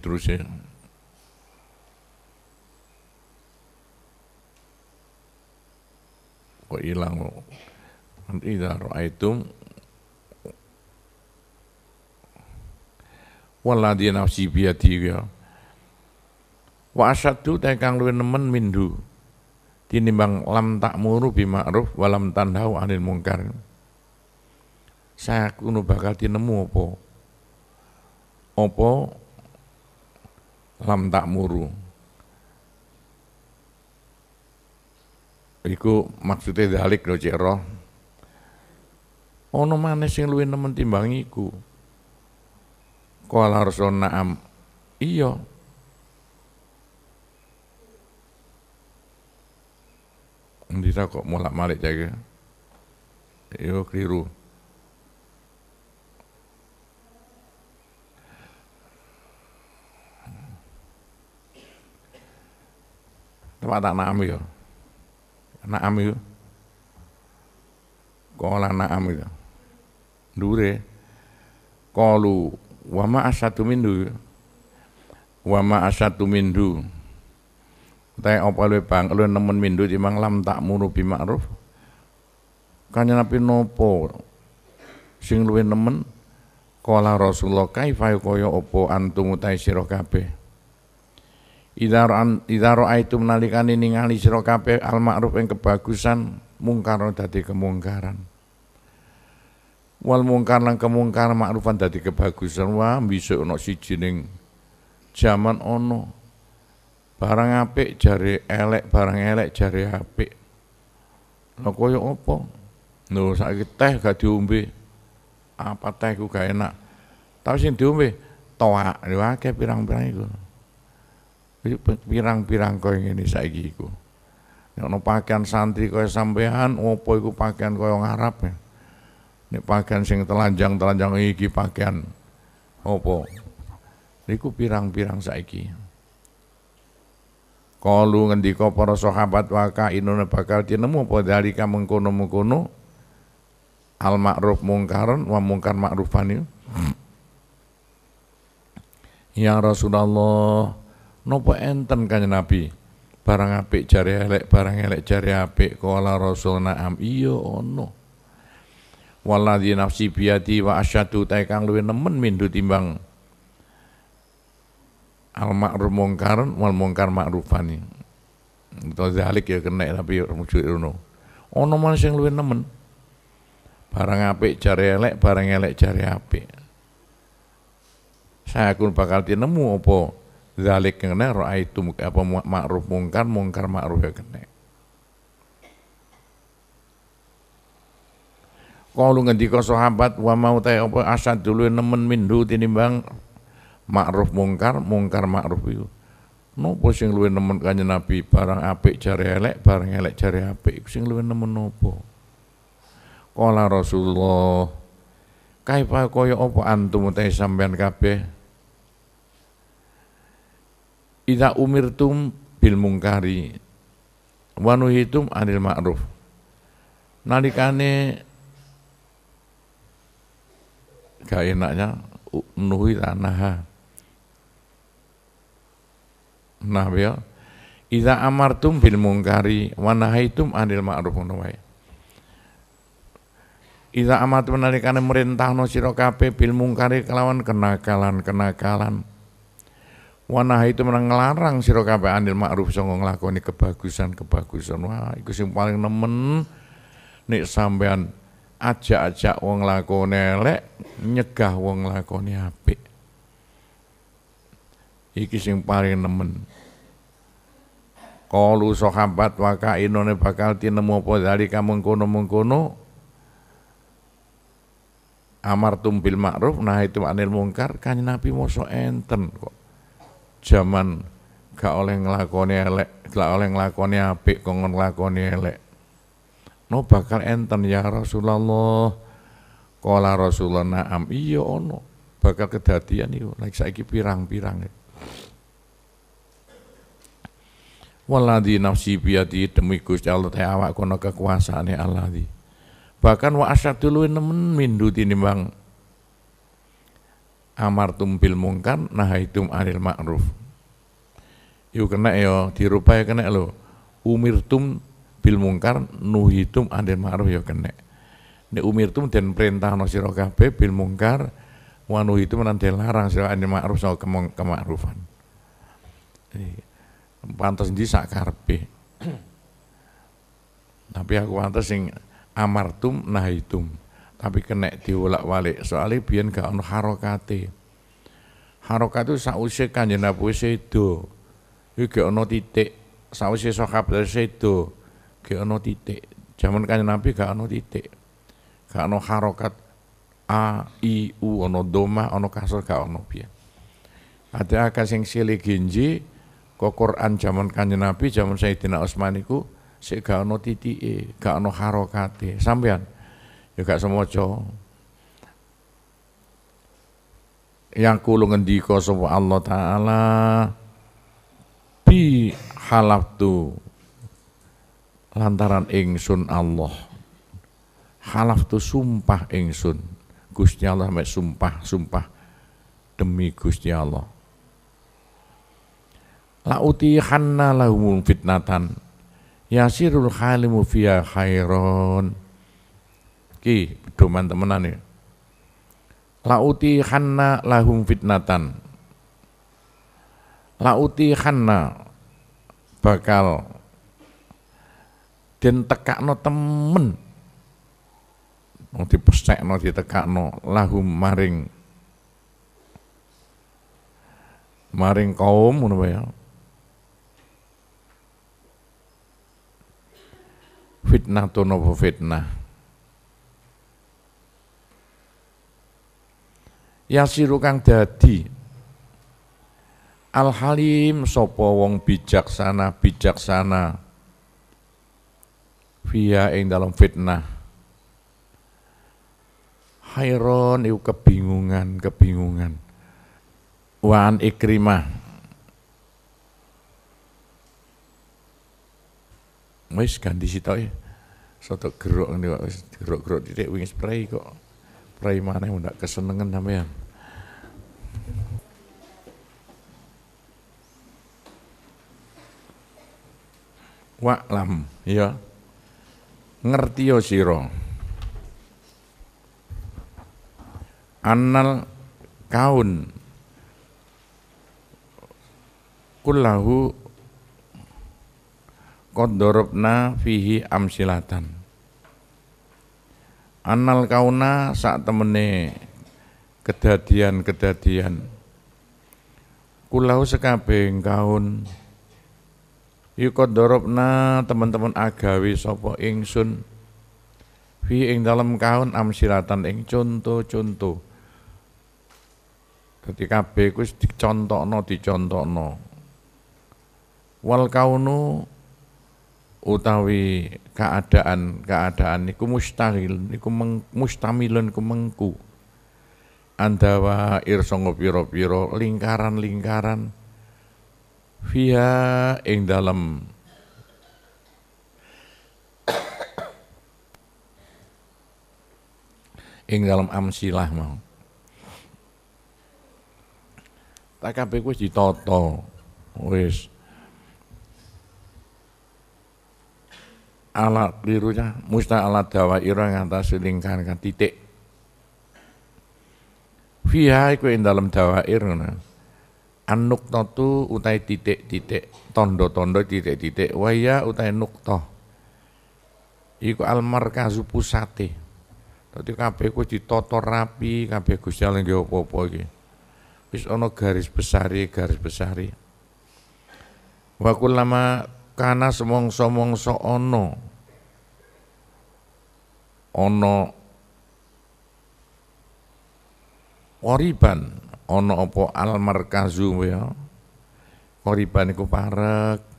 terus ya. kok hilang kok. Nanti ra'aitum nafsi biadi ya. Wa asyaddu tekang luwih nemen mindu. Tinimbang lam muru bi ma'ruf walam tandau anil mungkar. Saya kuno bakal tinemu opo opo lam tak muru Iku maksudnya dalik lo cek Roh. Ono maneh sing luwih nemen timbang iku. Qala Rasul na'am. iyo, Ndira kok mulak malik jaga. iyo iya, keliru. Tempat tak naam yo. Ya. Naam itu. Kola naam itu. Dure. Kalu wama asatu mindu. Wama asatu mindu. Tapi apa lu bang, lu nemen mindu timang lam tak muru bima'ruf. Kanya napi nopo. Sing luwe nemen. Kala Rasulullah kaifa koyo opo antum utai kabeh. Idzaran idzaraitum nalikane ningali sira kabeh al ma'ruf yang kebagusan mungkar dadi kemungkaran. Wal mungkar lan kemungkar ma'rufan dadi kebagusan wah bisa ono siji ning jaman ono barang apik cari elek barang elek cari apik. Lah koyo opo Lho saiki teh gak diombe. Apa teh ku gak enak. Tapi sing diombe toa, lho akeh pirang-pirang iku pirang-pirang yang ini saiki iku. Nek no pakaian santri kau sampean, opo iku pakaian yang yang ya. Nek pakaian sing telanjang-telanjang iki pakaian opo? Iku pirang-pirang saiki. Kalu kau para sahabat wa kainun bakal tinemu apa dalika mengkono-mengkono al ma'ruf mungkaron wa mungkar ma'rufan Ya, ya Rasulullah Nopo enten kanya Nabi. Barang apik jari elek, barang elek jari apik. Kala Rasul na'am iyo ono. Waladhi nafsi biati wa asyadu taikang luwe nemen mindu timbang. Al ma'ruf mungkaran wal mungkar ma'rufani. Itu zalik ya kena tapi ya, rujuk rono. Ono mana sing luwe nemen. Barang apik jari elek, barang elek jari apik. Saya pakal bakal tinemu opo zalik kena itu apa ma'ruf mungkar mungkar ma'ruf ya kena ngerti kau sahabat wa mau ta apa asad dulu nemen mindu tinimbang ma'ruf mungkar mungkar ma'ruf itu nopo sing luwih nemen kanjeng Nabi barang apik jare elek barang elek jare apik sing luwih nemen nopo Kala Rasulullah kaifa kaya apa antum te sampean kabeh Ida umirtum bil mungkari wanuhitum anil ma'ruf. Nalikane gak enaknya nuhi tanah. Nah, ya. Iza amartum bil mungkari wanahitum anil ma'ruf ngono Iza amartum nalikane merintahno no sirokape bil mungkari kelawan kenakalan-kenakalan. Wanah itu menang ngelarang siro kape anil ma'ruf sanga ngelakoni kebagusan-kebagusan. Wah, itu sing paling nemen nek sampean ajak-ajak wong lakone elek, nyegah wong lakone apik. Iki sing paling nemen. Kalu sahabat wakai inone bakal tinemu apa kamu mengkono-mengkono amar tumbil ma'ruf nah itu anil mungkar kanjeng Nabi moso enten kok jaman gak oleh ngelakoni elek, gak oleh ngelakoni apik kok ngelakoni elek. No bakal enten ya Rasulullah. Kala Rasulullah na'am, iya ono. Bakal kedadian iyo, naik saiki pirang-pirang. E. Waladi nafsi biadi demi Gusti Allah teh awak kono kekuasaannya Allah di. Bahkan wa asyadulu nemen mindu tinimbang amartum bil mungkar nahaitum anil ma'ruf Yuk kena yo ya, dirupaya kena lo umirtum bil mungkar nuhitum anil ma'ruf yo ya kena ne umirtum dan perintah no sira bil mungkar wa itu lan larang sira anil ma'ruf so kemong kemakrufan pantas ndi sak tapi aku pantas yang amartum nahitum tapi kena diulak-walik soalnya biar gak ada harokati harokati itu sause kanjeng Nabi sedo itu gak ono titik sokap dari sedo gak ono titik zaman kanjeng Nabi gak ono titik gak ada harokat a i u ono doma ono kasar gak ada biar ada akas yang silih genji kok Quran zaman kanjeng Nabi zaman Sayyidina osmaniku, iku sik gak ada titik, gak ada harokati sampean juga ya semoco yang kulo ngendika sapa Allah taala bi halaftu lantaran ingsun Allah halaftu sumpah ingsun Gusti Allah mek sumpah sumpah demi Gusti Allah uti hanna lahum fitnatan yasirul khalimu fiya khairon Ki, pedoman temenan ya. Lauti khanna lahum fitnatan. Lauti khanna bakal den tekakno temen. di dipestekno ditekakno lahum maring maring kaum ngono ya. Fitnah no fitnah. yasiru kang dadi Al Halim Sopo wong bijaksana bijaksana via ing dalam fitnah Hairon itu kebingungan kebingungan Wan Ikrimah Wis ganti sitok ya. Soto gerok ngene kok gerok-gerok titik wing spray kok rai mana yang ndak kesenengan sampean. Waklam ya. Ngerti yo siro. Anal kaun kulahu qad fihi amsilatan anal kauna saat temene kedadian-kedadian kulau sekabeng kaun yukot dorobna teman-teman agawi sopo ingsun fi ing dalam kaun amsilatan ing contoh-contoh dadi kabeh kuwi dicontokno dicontokno wal kaunu utawi keadaan keadaan niku mustahil niku meng, mustamilun ku mengku andawa irsongo piro-piro lingkaran-lingkaran via ing dalam ing dalam amsilah mau tak kabeh wis ditata wis alat lirunya musta dawa dawaira atas lingkaran kan titik fiha iku ing dalam dawa ira nah. anuk tu utai titik-titik tondo-tondo titik-titik waya utai nukto iku markazu pusate Tapi kabeh ku ditata rapi kabeh ku Allah nggo apa opo iki wis ono garis besari garis besari wakulama lama. Karena semongso-mongso ono, ono koriban ono opo al markazu ya koriban iku parek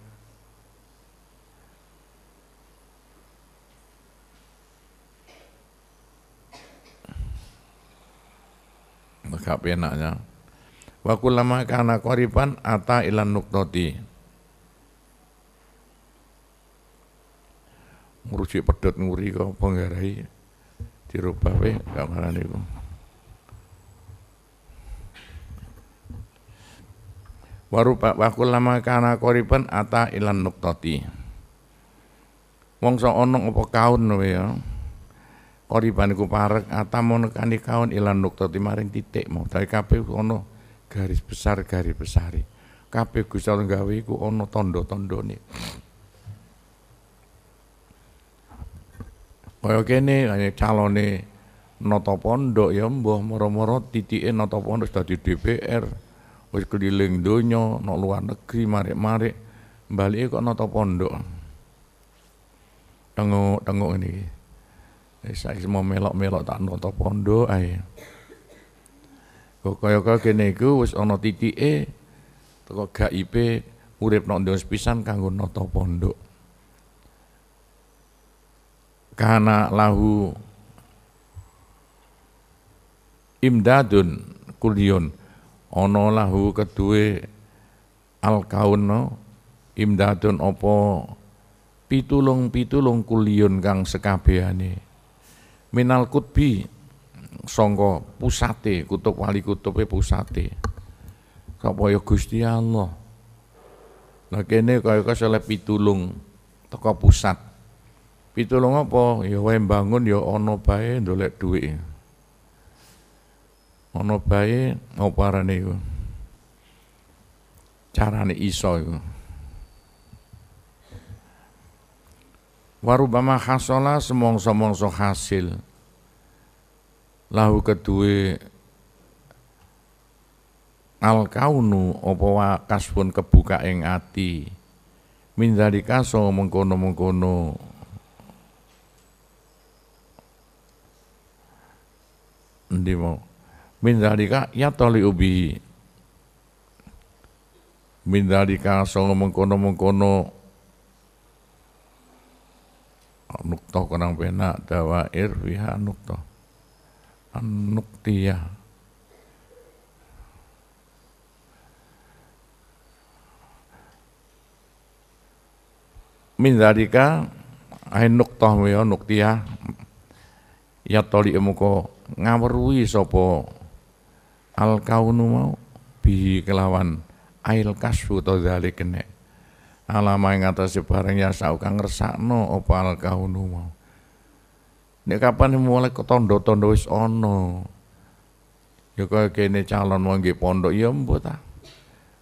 Maka enaknya. Wa lama karena koriban ata ilan nuktoti ngrujuk pedot nguri kok penggarai nggarai dirubah wae gak marani Warupa wakul lama kana koriban ata ilan nuktati. Wong so ono opo kaun wae ya. Koriban iku parek ata monekani kaun ilan nuktati maring titik mau. Dari kape ono garis besar garis besar i Gusti Allah gawe iku ono tondo tondo ni Kaya kene hanya nah, calone noto pondok ya mbah moro-moro titike noto pondok di DPR. Wis keliling donya, nok luar negeri marik-marik. balik kok nata pondok. Tengok-tengok ini saya mau melok-melok tak noto pondok ae. Kok kaya-kaya kene iku wis ana titike teko GIP urip nok ndus pisan kanggo noto pondok kana lahu imdadun kulion ono lahu kedue alkauna imdadun opo pitulung-pitulung kulion kang sekabehane minal kutbi songko pusate kutub wali kutupe pusate sapa ya Gusti Allah Nah kene kaya kaya pitulung teko pusat. Pitulung apa? Ya wae bangun ya ana bae ndolek dhuwit. Ana bae apa arane iku? Carane iso iku. Warubama hasola semongso-mongso hasil. Lahu kedue al kaunu apa kasbun kebuka ing ati min so mengkono-mengkono Ndi mau. Min dalika ya tali ubi. Min dalika songo mengkono mengkono nuktoh konang penak dawair fiha nuktoh an-nuktiyah min dalika ain nuktah wa nuktiyah ya, ya. tali emuko ngaweruhi sopo al kaunu mau bihi kelawan ail kasu to kene alama ing atas bareng ya sak kang ngersakno apa al kaunu mau nek kapan mulai tondo-tondo wis ana ya kaya kene calon wangi pondok ya mbok ta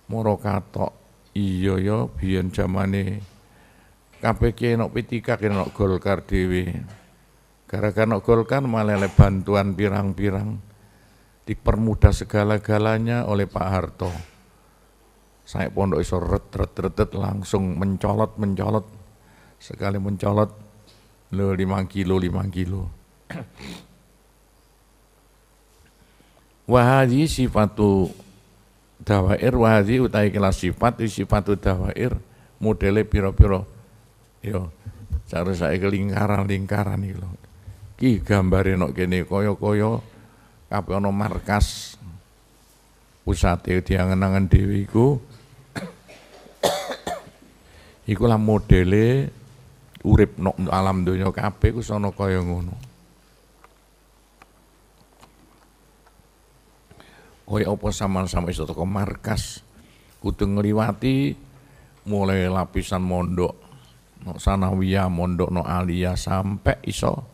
moro katok iya ya biyen jamane kabeh kene nok pitika kene nok golkar dhewe Gara-gara golkar malah bantuan pirang-pirang dipermudah segala-galanya oleh Pak Harto. Saya pondok iso ret, ret, langsung mencolot, mencolot. Sekali mencolot, lo lima kilo, lima kilo. Wahadi sifatu dawair, wahadi utai kelas sifat, sifatu dawair, modele piro-piro. Yo, cara saya lingkaran lingkaran itu Ki gambare nok kene kaya-kaya kabeh ana markas pusate diangen-angen dhewe iku iku lah modele urip nok alam donya kabeh ku sono kaya ngono. Kaya apa saman sama iso toko markas kudu ngliwati mulai lapisan mondok nok sanawiyah mondok nok alia sampai iso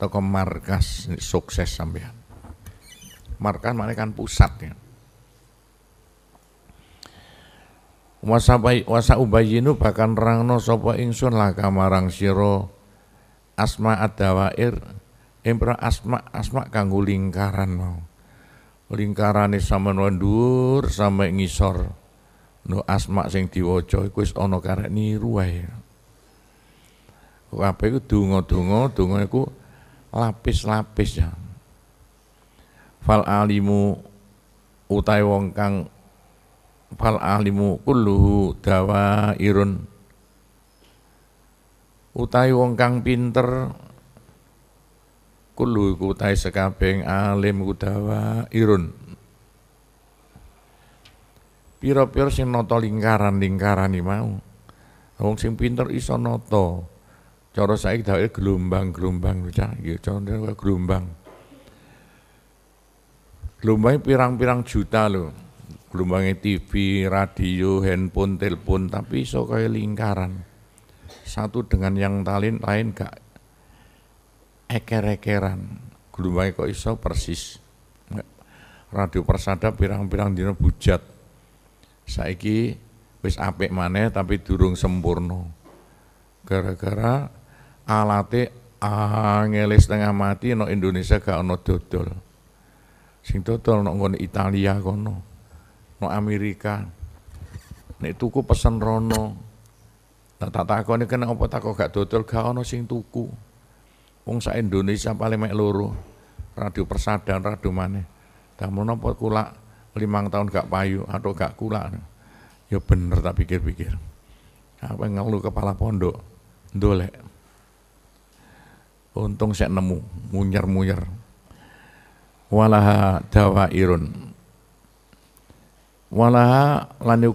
toko markas sukses sampean. Markas mana kan pusat ya. Wasabai wasa ubayinu bahkan rangno sopo ingsun lah kamarang siro asma adawair impra asma asma kanggo lingkaran mau. Lingkarane sama nondur sama ngisor. No asma sing diwaca iku wis ana karek niru ae. Kabeh iku donga-donga, donga iku lapis-lapis ya. Fal alimu utai wong kang fal alimu kulluhu dawa irun utai wong kang pinter kuluhu utai sekabeng alim ku dawa irun piro-piro sing nata lingkaran-lingkaran mau wong sing pinter iso noto Cara saiki dawuhe gelombang-gelombang cah, ya cara gelombang. Gelombangnya pirang-pirang juta lo, Gelombangnya TV, radio, handphone, telepon, tapi so kaya lingkaran. Satu dengan yang lain lain gak eker-ekeran. Gelombangnya kok iso persis. Radio Persada pirang-pirang dina bujat. Saiki wis apik maneh tapi durung sempurna. Gara-gara alate angele ah, setengah mati no Indonesia gak ono dodol. Sing dodol no Italia kono. No Amerika. Nek tuku pesen rono. Tak nah, tak takoni kena opo takok gak dodol gak ono sing tuku. Wong Indonesia paling mek loro. Radio Persada radio maneh. Damu napa kula limang tahun gak payu atau gak kula. Ya bener tak pikir-pikir. Apa ngeluh kepala pondok ndolek. Untung saya nemu, munyer-munyer. Walaha irun Walaha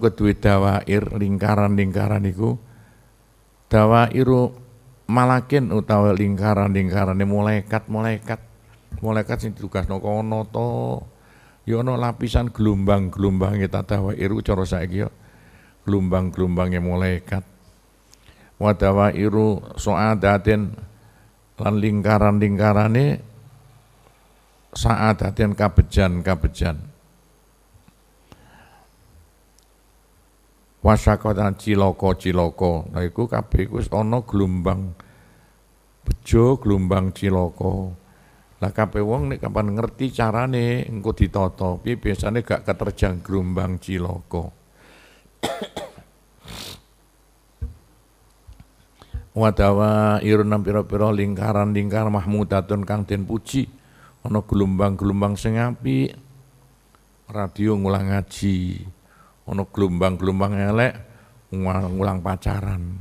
ketui dawa ir lingkaran-lingkaran iku. iru malakin utawa lingkaran-lingkaran ini malaikat-malaikat. Malaikat sing ditugasno kono to. Ya yono lapisan gelombang gelombang dawa iru coro saiki kyo. Ya, Gelombang-gelombange malaikat. iru soa soadatin lan lingkaran ini saat hatian kabejan-kabejan. Wasakotan ciloko-ciloko, nah kapekus ono iku ana gelombang bejo, gelombang ciloko. Lah kabeh wong nih kapan ngerti carane engkau ditata, piye biasanya gak keterjang gelombang ciloko. wadawa irunam piro-piro lingkaran-lingkar mahmudatun kang den puji ono gelombang-gelombang sing apik radio ngulang ngaji ono gelombang-gelombang elek ngulang pacaran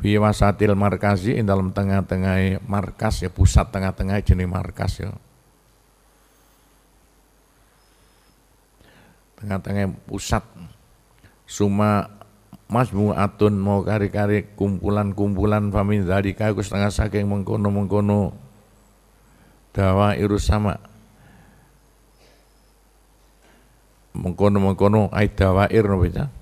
fi wasatil markazi ing dalam tengah-tengah markas ya pusat tengah-tengah jenis markas ya tengah-tengah pusat suma masmu'atun mau kari-kari kumpulan-kumpulan famin dzalika ku setengah saking mengkono-mengkono dawa irus sama mengkono-mengkono ai dawair napa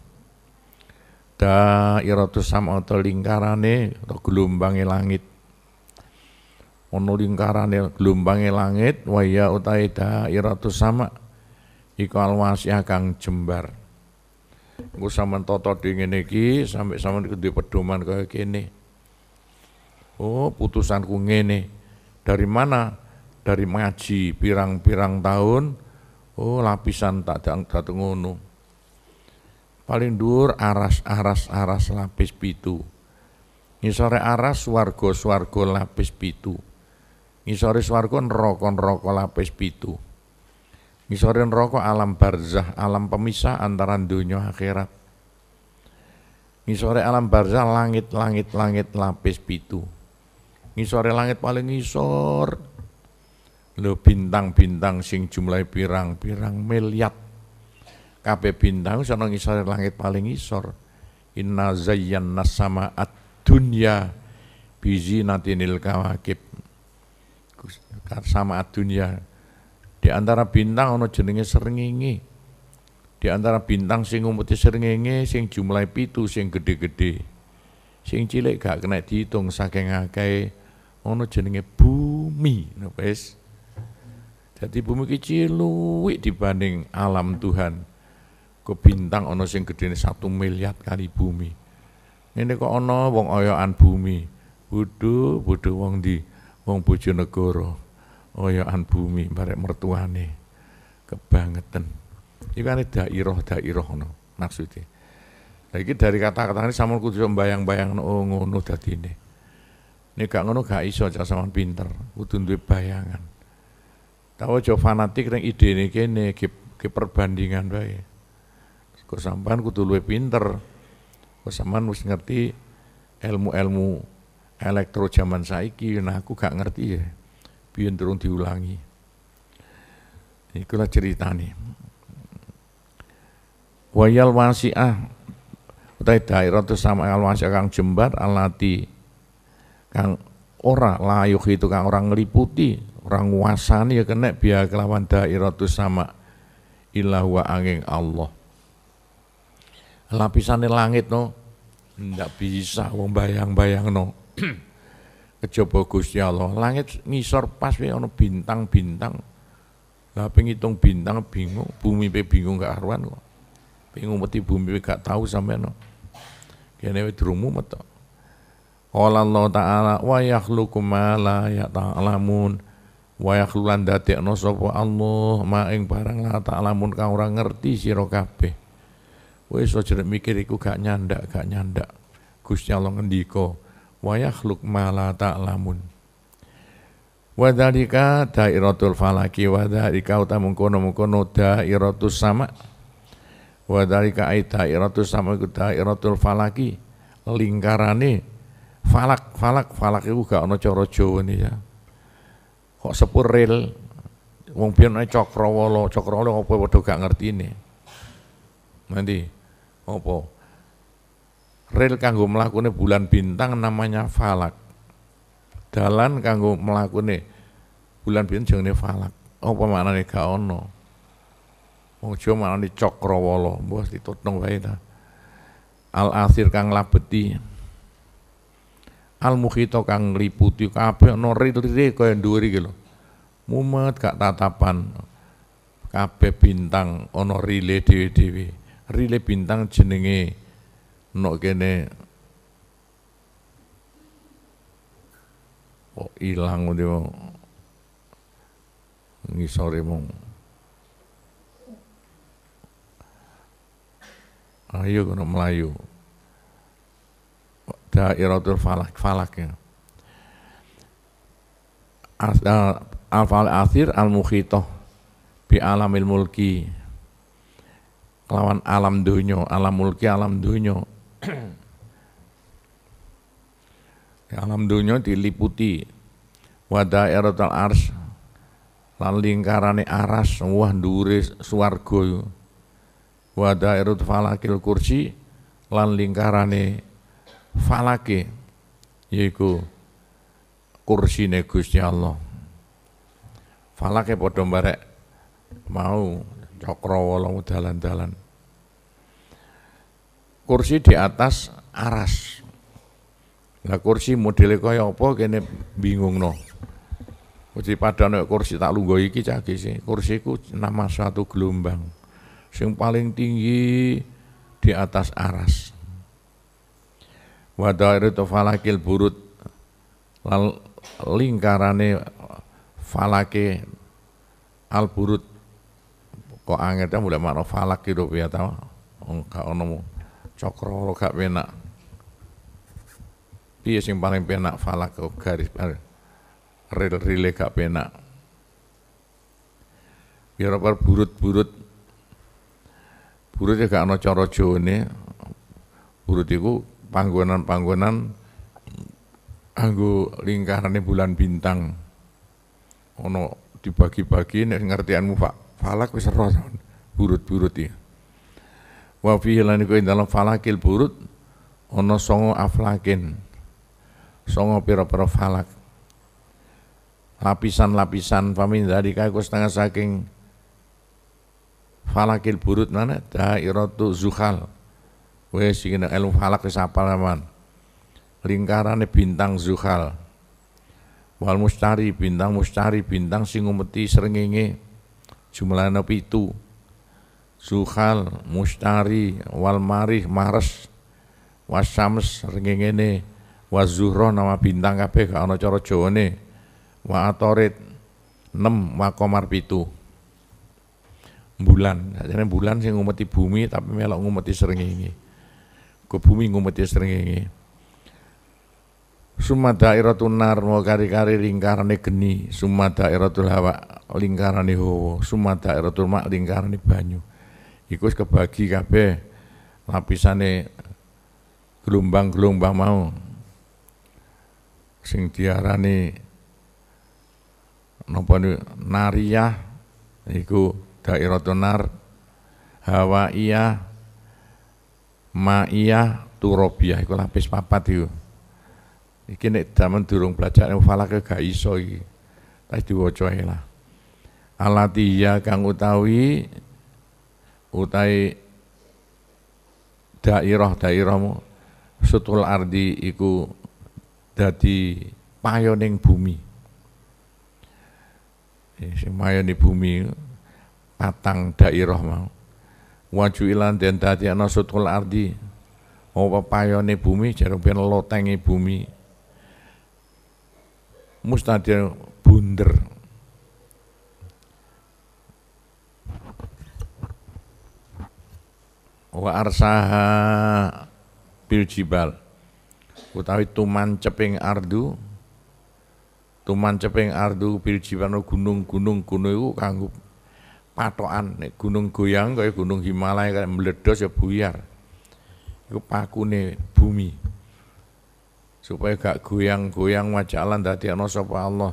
Da iratus sama atau lingkarane atau gelombang langit ono lingkarane gelombange langit waya utai dairatus sama iku alwasiah kang jembar Gue saman toto di ngene saman sampe di pedoman kaya kene. Oh, putusan putusanku ngene. Dari mana? Dari ngaji pirang-pirang tahun. Oh, lapisan tak tak ngono. Paling dur aras-aras-aras lapis pitu. Ngisore aras wargo swargo lapis pitu. Ngisore swargo nrokon rokok lapis pitu. Ngisore rokok alam barzah, alam pemisah antara dunia akhirat. Ngisore alam barzah langit-langit langit lapis pitu. Ngisore langit paling ngisor. Lo bintang-bintang sing jumlah pirang-pirang miliat. Kabeh bintang sono ngisore langit paling ngisor. Inna zayyana sama'at dunya bizinatinil kawakib. Sama dunia. Di antara bintang ono jenenge srengenge. Di antara bintang sing ngumputi srengenge sing jumlah pitu sing gede-gede. Sing cilik gak kena dihitung saking akeh ono jenenge bumi. nopes. Nah, Jadi bumi kecil cilik dibanding alam Tuhan. Ke bintang ono sing gedene satu miliar kali bumi. Ini kok ono wong oyoan bumi. Budu, budu wong di, wong bojonegoro oyoan bumi barek mertuane kebangetan iku ane dairoh, dairoh, no maksudnya nah, iki dari kata-kata ini sampun kudu bayang-bayang oh ngono dadi ini ini gak ngono gak iso cah sampean pinter kudu duwe bayangan tahu aja fanatik ide ini kene ke, ke perbandingan bae kok sampean kudu luwih pinter kok sampean harus ngerti ilmu-ilmu elektro zaman saiki nah aku gak ngerti ya biyen durung diulangi. cerita ceritane. Wayal wasi'ah utai itu sama al wasi'ah kang jembar alati kang ora layuk itu kang orang ngeliputi, orang nguasani ya kena biar kelawan daerah itu sama ilahu wa angin Allah. lapisan langit no, ndak bisa wong bayang-bayang no. kejaba Gusti Allah. Langit ngisor pas ono ana bintang-bintang. Lah pengitung bintang bingung, bumi pe bingung gak karuan kok. Bingung mesti bumi pe gak tahu sampean. Kene wis drumu metu. Qala Allah Ta'ala wa yakhluqu ma la ya'lamun wa yakhluqan dadekno sapa Allah ma ing barang la ta'lamun kang ora ngerti sira kabeh. Kowe iso mikir iku gak nyandak, gak nyandak. Gusti Allah ngendika, wa yakhluk ma la ta'lamun. Wa dzalika dairatul falaki wa dzalika utamung kono-kono dairatus sama. Wa dzalika ai dairatus sama iku dairatul falaki lingkarane falak falak falak iku gak ana cara Jawane ya. Kok sepur rel wong biyen cakrawala, cakrawala apa padha gak ngertine. Nanti apa? rel kanggo melakukan bulan bintang namanya falak. Dalan kanggo melakukan bulan bintang jenenge falak. Oh maknane gak ono? Wong Jawa maknane cakrawala, bos ditutno wae ta. Al asir kang labeti. Al mukhito kang riputi, kape ono ril-ril kaya dhuwur iki lho. Mumet gak tatapan. kape bintang ono rile dhewe-dhewe. Rile bintang jenenge no kene kok ilang ngene ngisore mung ayo kono melayu da falak falak ya As, al asir al muhito bi alamil mulki lawan alam dunyo alam mulki alam dunyo alam Alhamdulillah diliputi wada erotal ars lan lingkarane aras wah dure swarga wada erot falakil kursi lan lingkarane falake yaiku kursi negusnya Allah falake padha mau cokro walau dalan-dalan kursi di atas aras. Lah kursi modele kaya apa kene bingung no. Kursi no, kursi tak lungguh iki cagi sih. ku nama suatu gelombang. Sing paling tinggi di atas aras. Wadah itu falakil burut lal lingkarane falake al burut kok angetnya mulai makna falak itu ya tau enggak ono cokro gak penak piye sing paling penak falak garis eh, rel rile gak penak biar apa ya burut-burut burut ya gak coro jauh ini, burut itu panggonan-panggonan anggo lingkarannya bulan bintang ono dibagi-bagi ini ngertianmu Pak falak bisa roh burut-burut ya wa fihi lan iku ing dalam falakil burut ana songo aflakin songo pira-pira falak lapisan-lapisan famin dari kaku setengah saking falakil burut mana dairatu zuhal wes sing elu falak wis apal lingkarane bintang zuhal wal mustari bintang mustari bintang sing ngumeti srengenge jumlahna pitu Zuhal, Mustari, Walmarih, Mares, Wasyams, Rengengene, Wazuhroh nama bintang kabeh gak ana cara ini, Wa Atorit Nem, wa Komar pitu. Bulan, jadi bulan sih ngumeti bumi tapi melok ngumeti serengengi. Ke bumi ngumeti srengenge. Suma dairatun nar mau kari-kari lingkarane geni, summa dairatul hawa lingkarane hawa, summa dairatul ma lingkarane banyu iku kebagi kabeh lapisane gelombang-gelombang mau sing diarani napa nariyah iku dairatun nar ma maiyah turobiyah iku lapis papat iku iki nek zaman durung belajar falak gak iso iki tapi diwaca lah alatiya kang utawi utai daerah-daerahmu setul ardi iku dadi payoning bumi eh, sing mayoni bumi patang daerah mau waju ilan den dadi ana sutul ardi apa payone bumi jarum ben bumi mustadir bunder wa arsaha bil jibal utawi tuman ceping ardu tuman ceping ardu bil jibal gunung-gunung gunung iku kanggo patokan nek gunung goyang kaya gunung Himalaya kaya meledos ya buyar iku pakune bumi supaya gak goyang-goyang wajalan dadi ana sapa Allah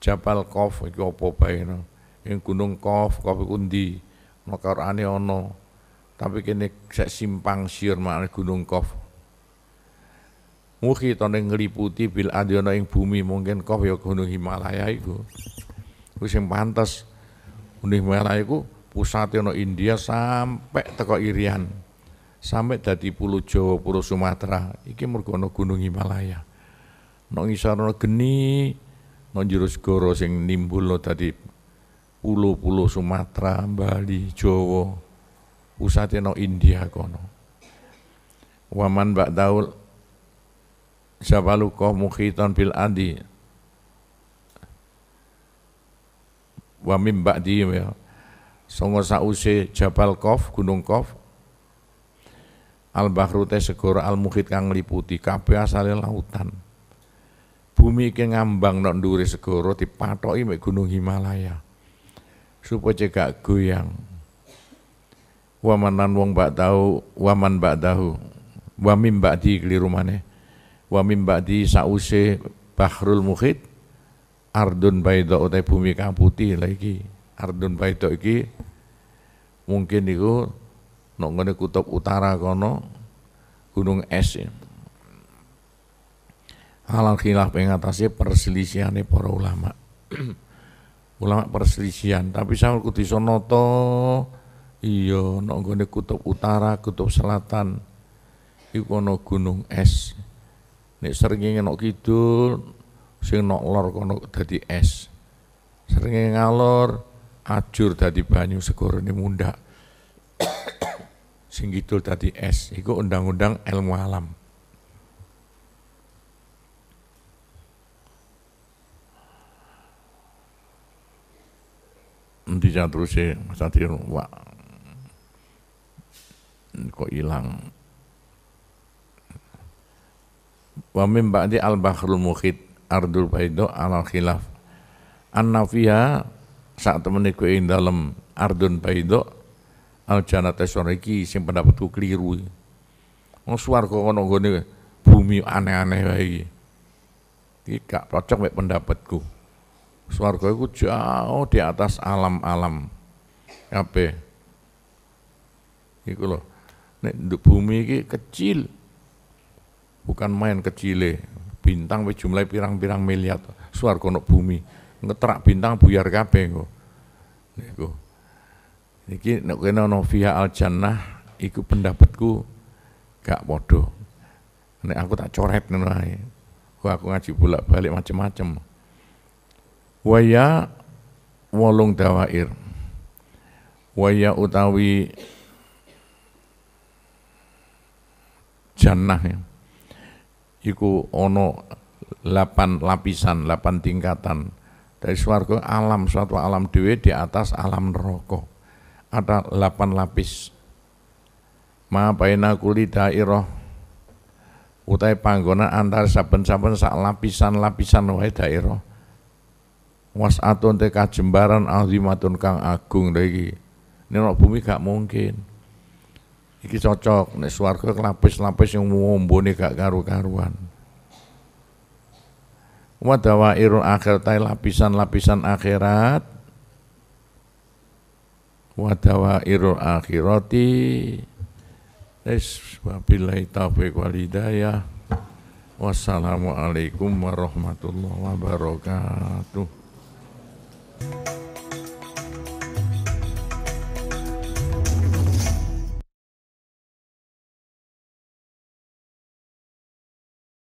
Jabal Kof, iki apa bae no Yang gunung Kof, Qaf iku ndi ana Qur'ane tapi kene sek simpang siur makne Gunung Kof. Mugi to ngeliputi ngliputi bil adyono ing bumi mungkin Kof ya Gunung Himalaya iku. Kuwi sing pantes. Gunung Himalaya iku pusatnya ana India sampai teko Irian. Sampai tadi pulau Jawa, pulau Sumatera. Iki mergo Gunung Himalaya. Nang isor ana geni, nong jurus segara sing nimbulno tadi pulau-pulau Sumatera, Bali, Jawa pusate no India kono. Waman bak daul Jabalukoh Mukhiton bil adi Wamim bak Diem ya Songo sause Jabal Kof, Gunung Kof Al Bahru teh al muhit kang liputi kabeh asale lautan Bumi ke ngambang nok ndure segoro dipatoki mek Gunung Himalaya supaya cegak goyang wamanan wong bak tahu waman bak tahu wamim di keliru maneh wamim di sause bahrul muhit ardun baida utai bumi kang putih lagi ardun baida iki mungkin itu nok kutub utara kono gunung es ya. halal khilaf ing atase para ulama ulama perselisihan tapi saya kudu noto Iya, nek nggone kutub utara, kutub selatan iku ana gunung es. Nek srengenge nek kidul sing nek lor kono dadi es. Srengenge ngalor ajur dadi banyu segorone mundhak. sing kidul tadi es iku undang-undang ilmu alam. Nanti jangan terus ya, Mas Tantino, Wak kok hilang wa mim ba'di al bahrul muhit ardul baido ala khilaf anna fiha saat iku ing dalem ardun baido al jannat soriki sing pendapatku keliru wong swarga kono nggone bumi aneh-aneh wae iki iki gak cocok mek pendapatku swarga iku jauh di atas alam-alam kabeh iku lho Nek nduk bumi iki kecil. Bukan main kecil kecile. Bintang wis jumlahe pirang-pirang miliar. suar nek bumi ngetrak bintang buyar kabeh kok. Niku. Niki nek kene ana al jannah iku pendapatku gak bodoh. Nek aku tak coret ngono ae. Aku ngaji bolak-balik macam-macam. Waya Wolung dawair. Waya utawi jannah ya. Iku ono lapan lapisan, lapan tingkatan. Dari swarga alam, suatu alam dewi di atas alam neraka. Ada lapan lapis. Ma baina kuli dairah utai panggonan antar saben-saben sak lapisan-lapisan wae daerah. Wasatun te jembaran azimatun kang agung lagi. Ini bumi gak mungkin iki cocok nek swarga lapis-lapis yang ngombone gak karu-karuan irul akhir tai lapisan-lapisan akhirat wadawa irul akhirati es wabillahi taufiq wal hidayah wassalamualaikum warahmatullahi wabarakatuh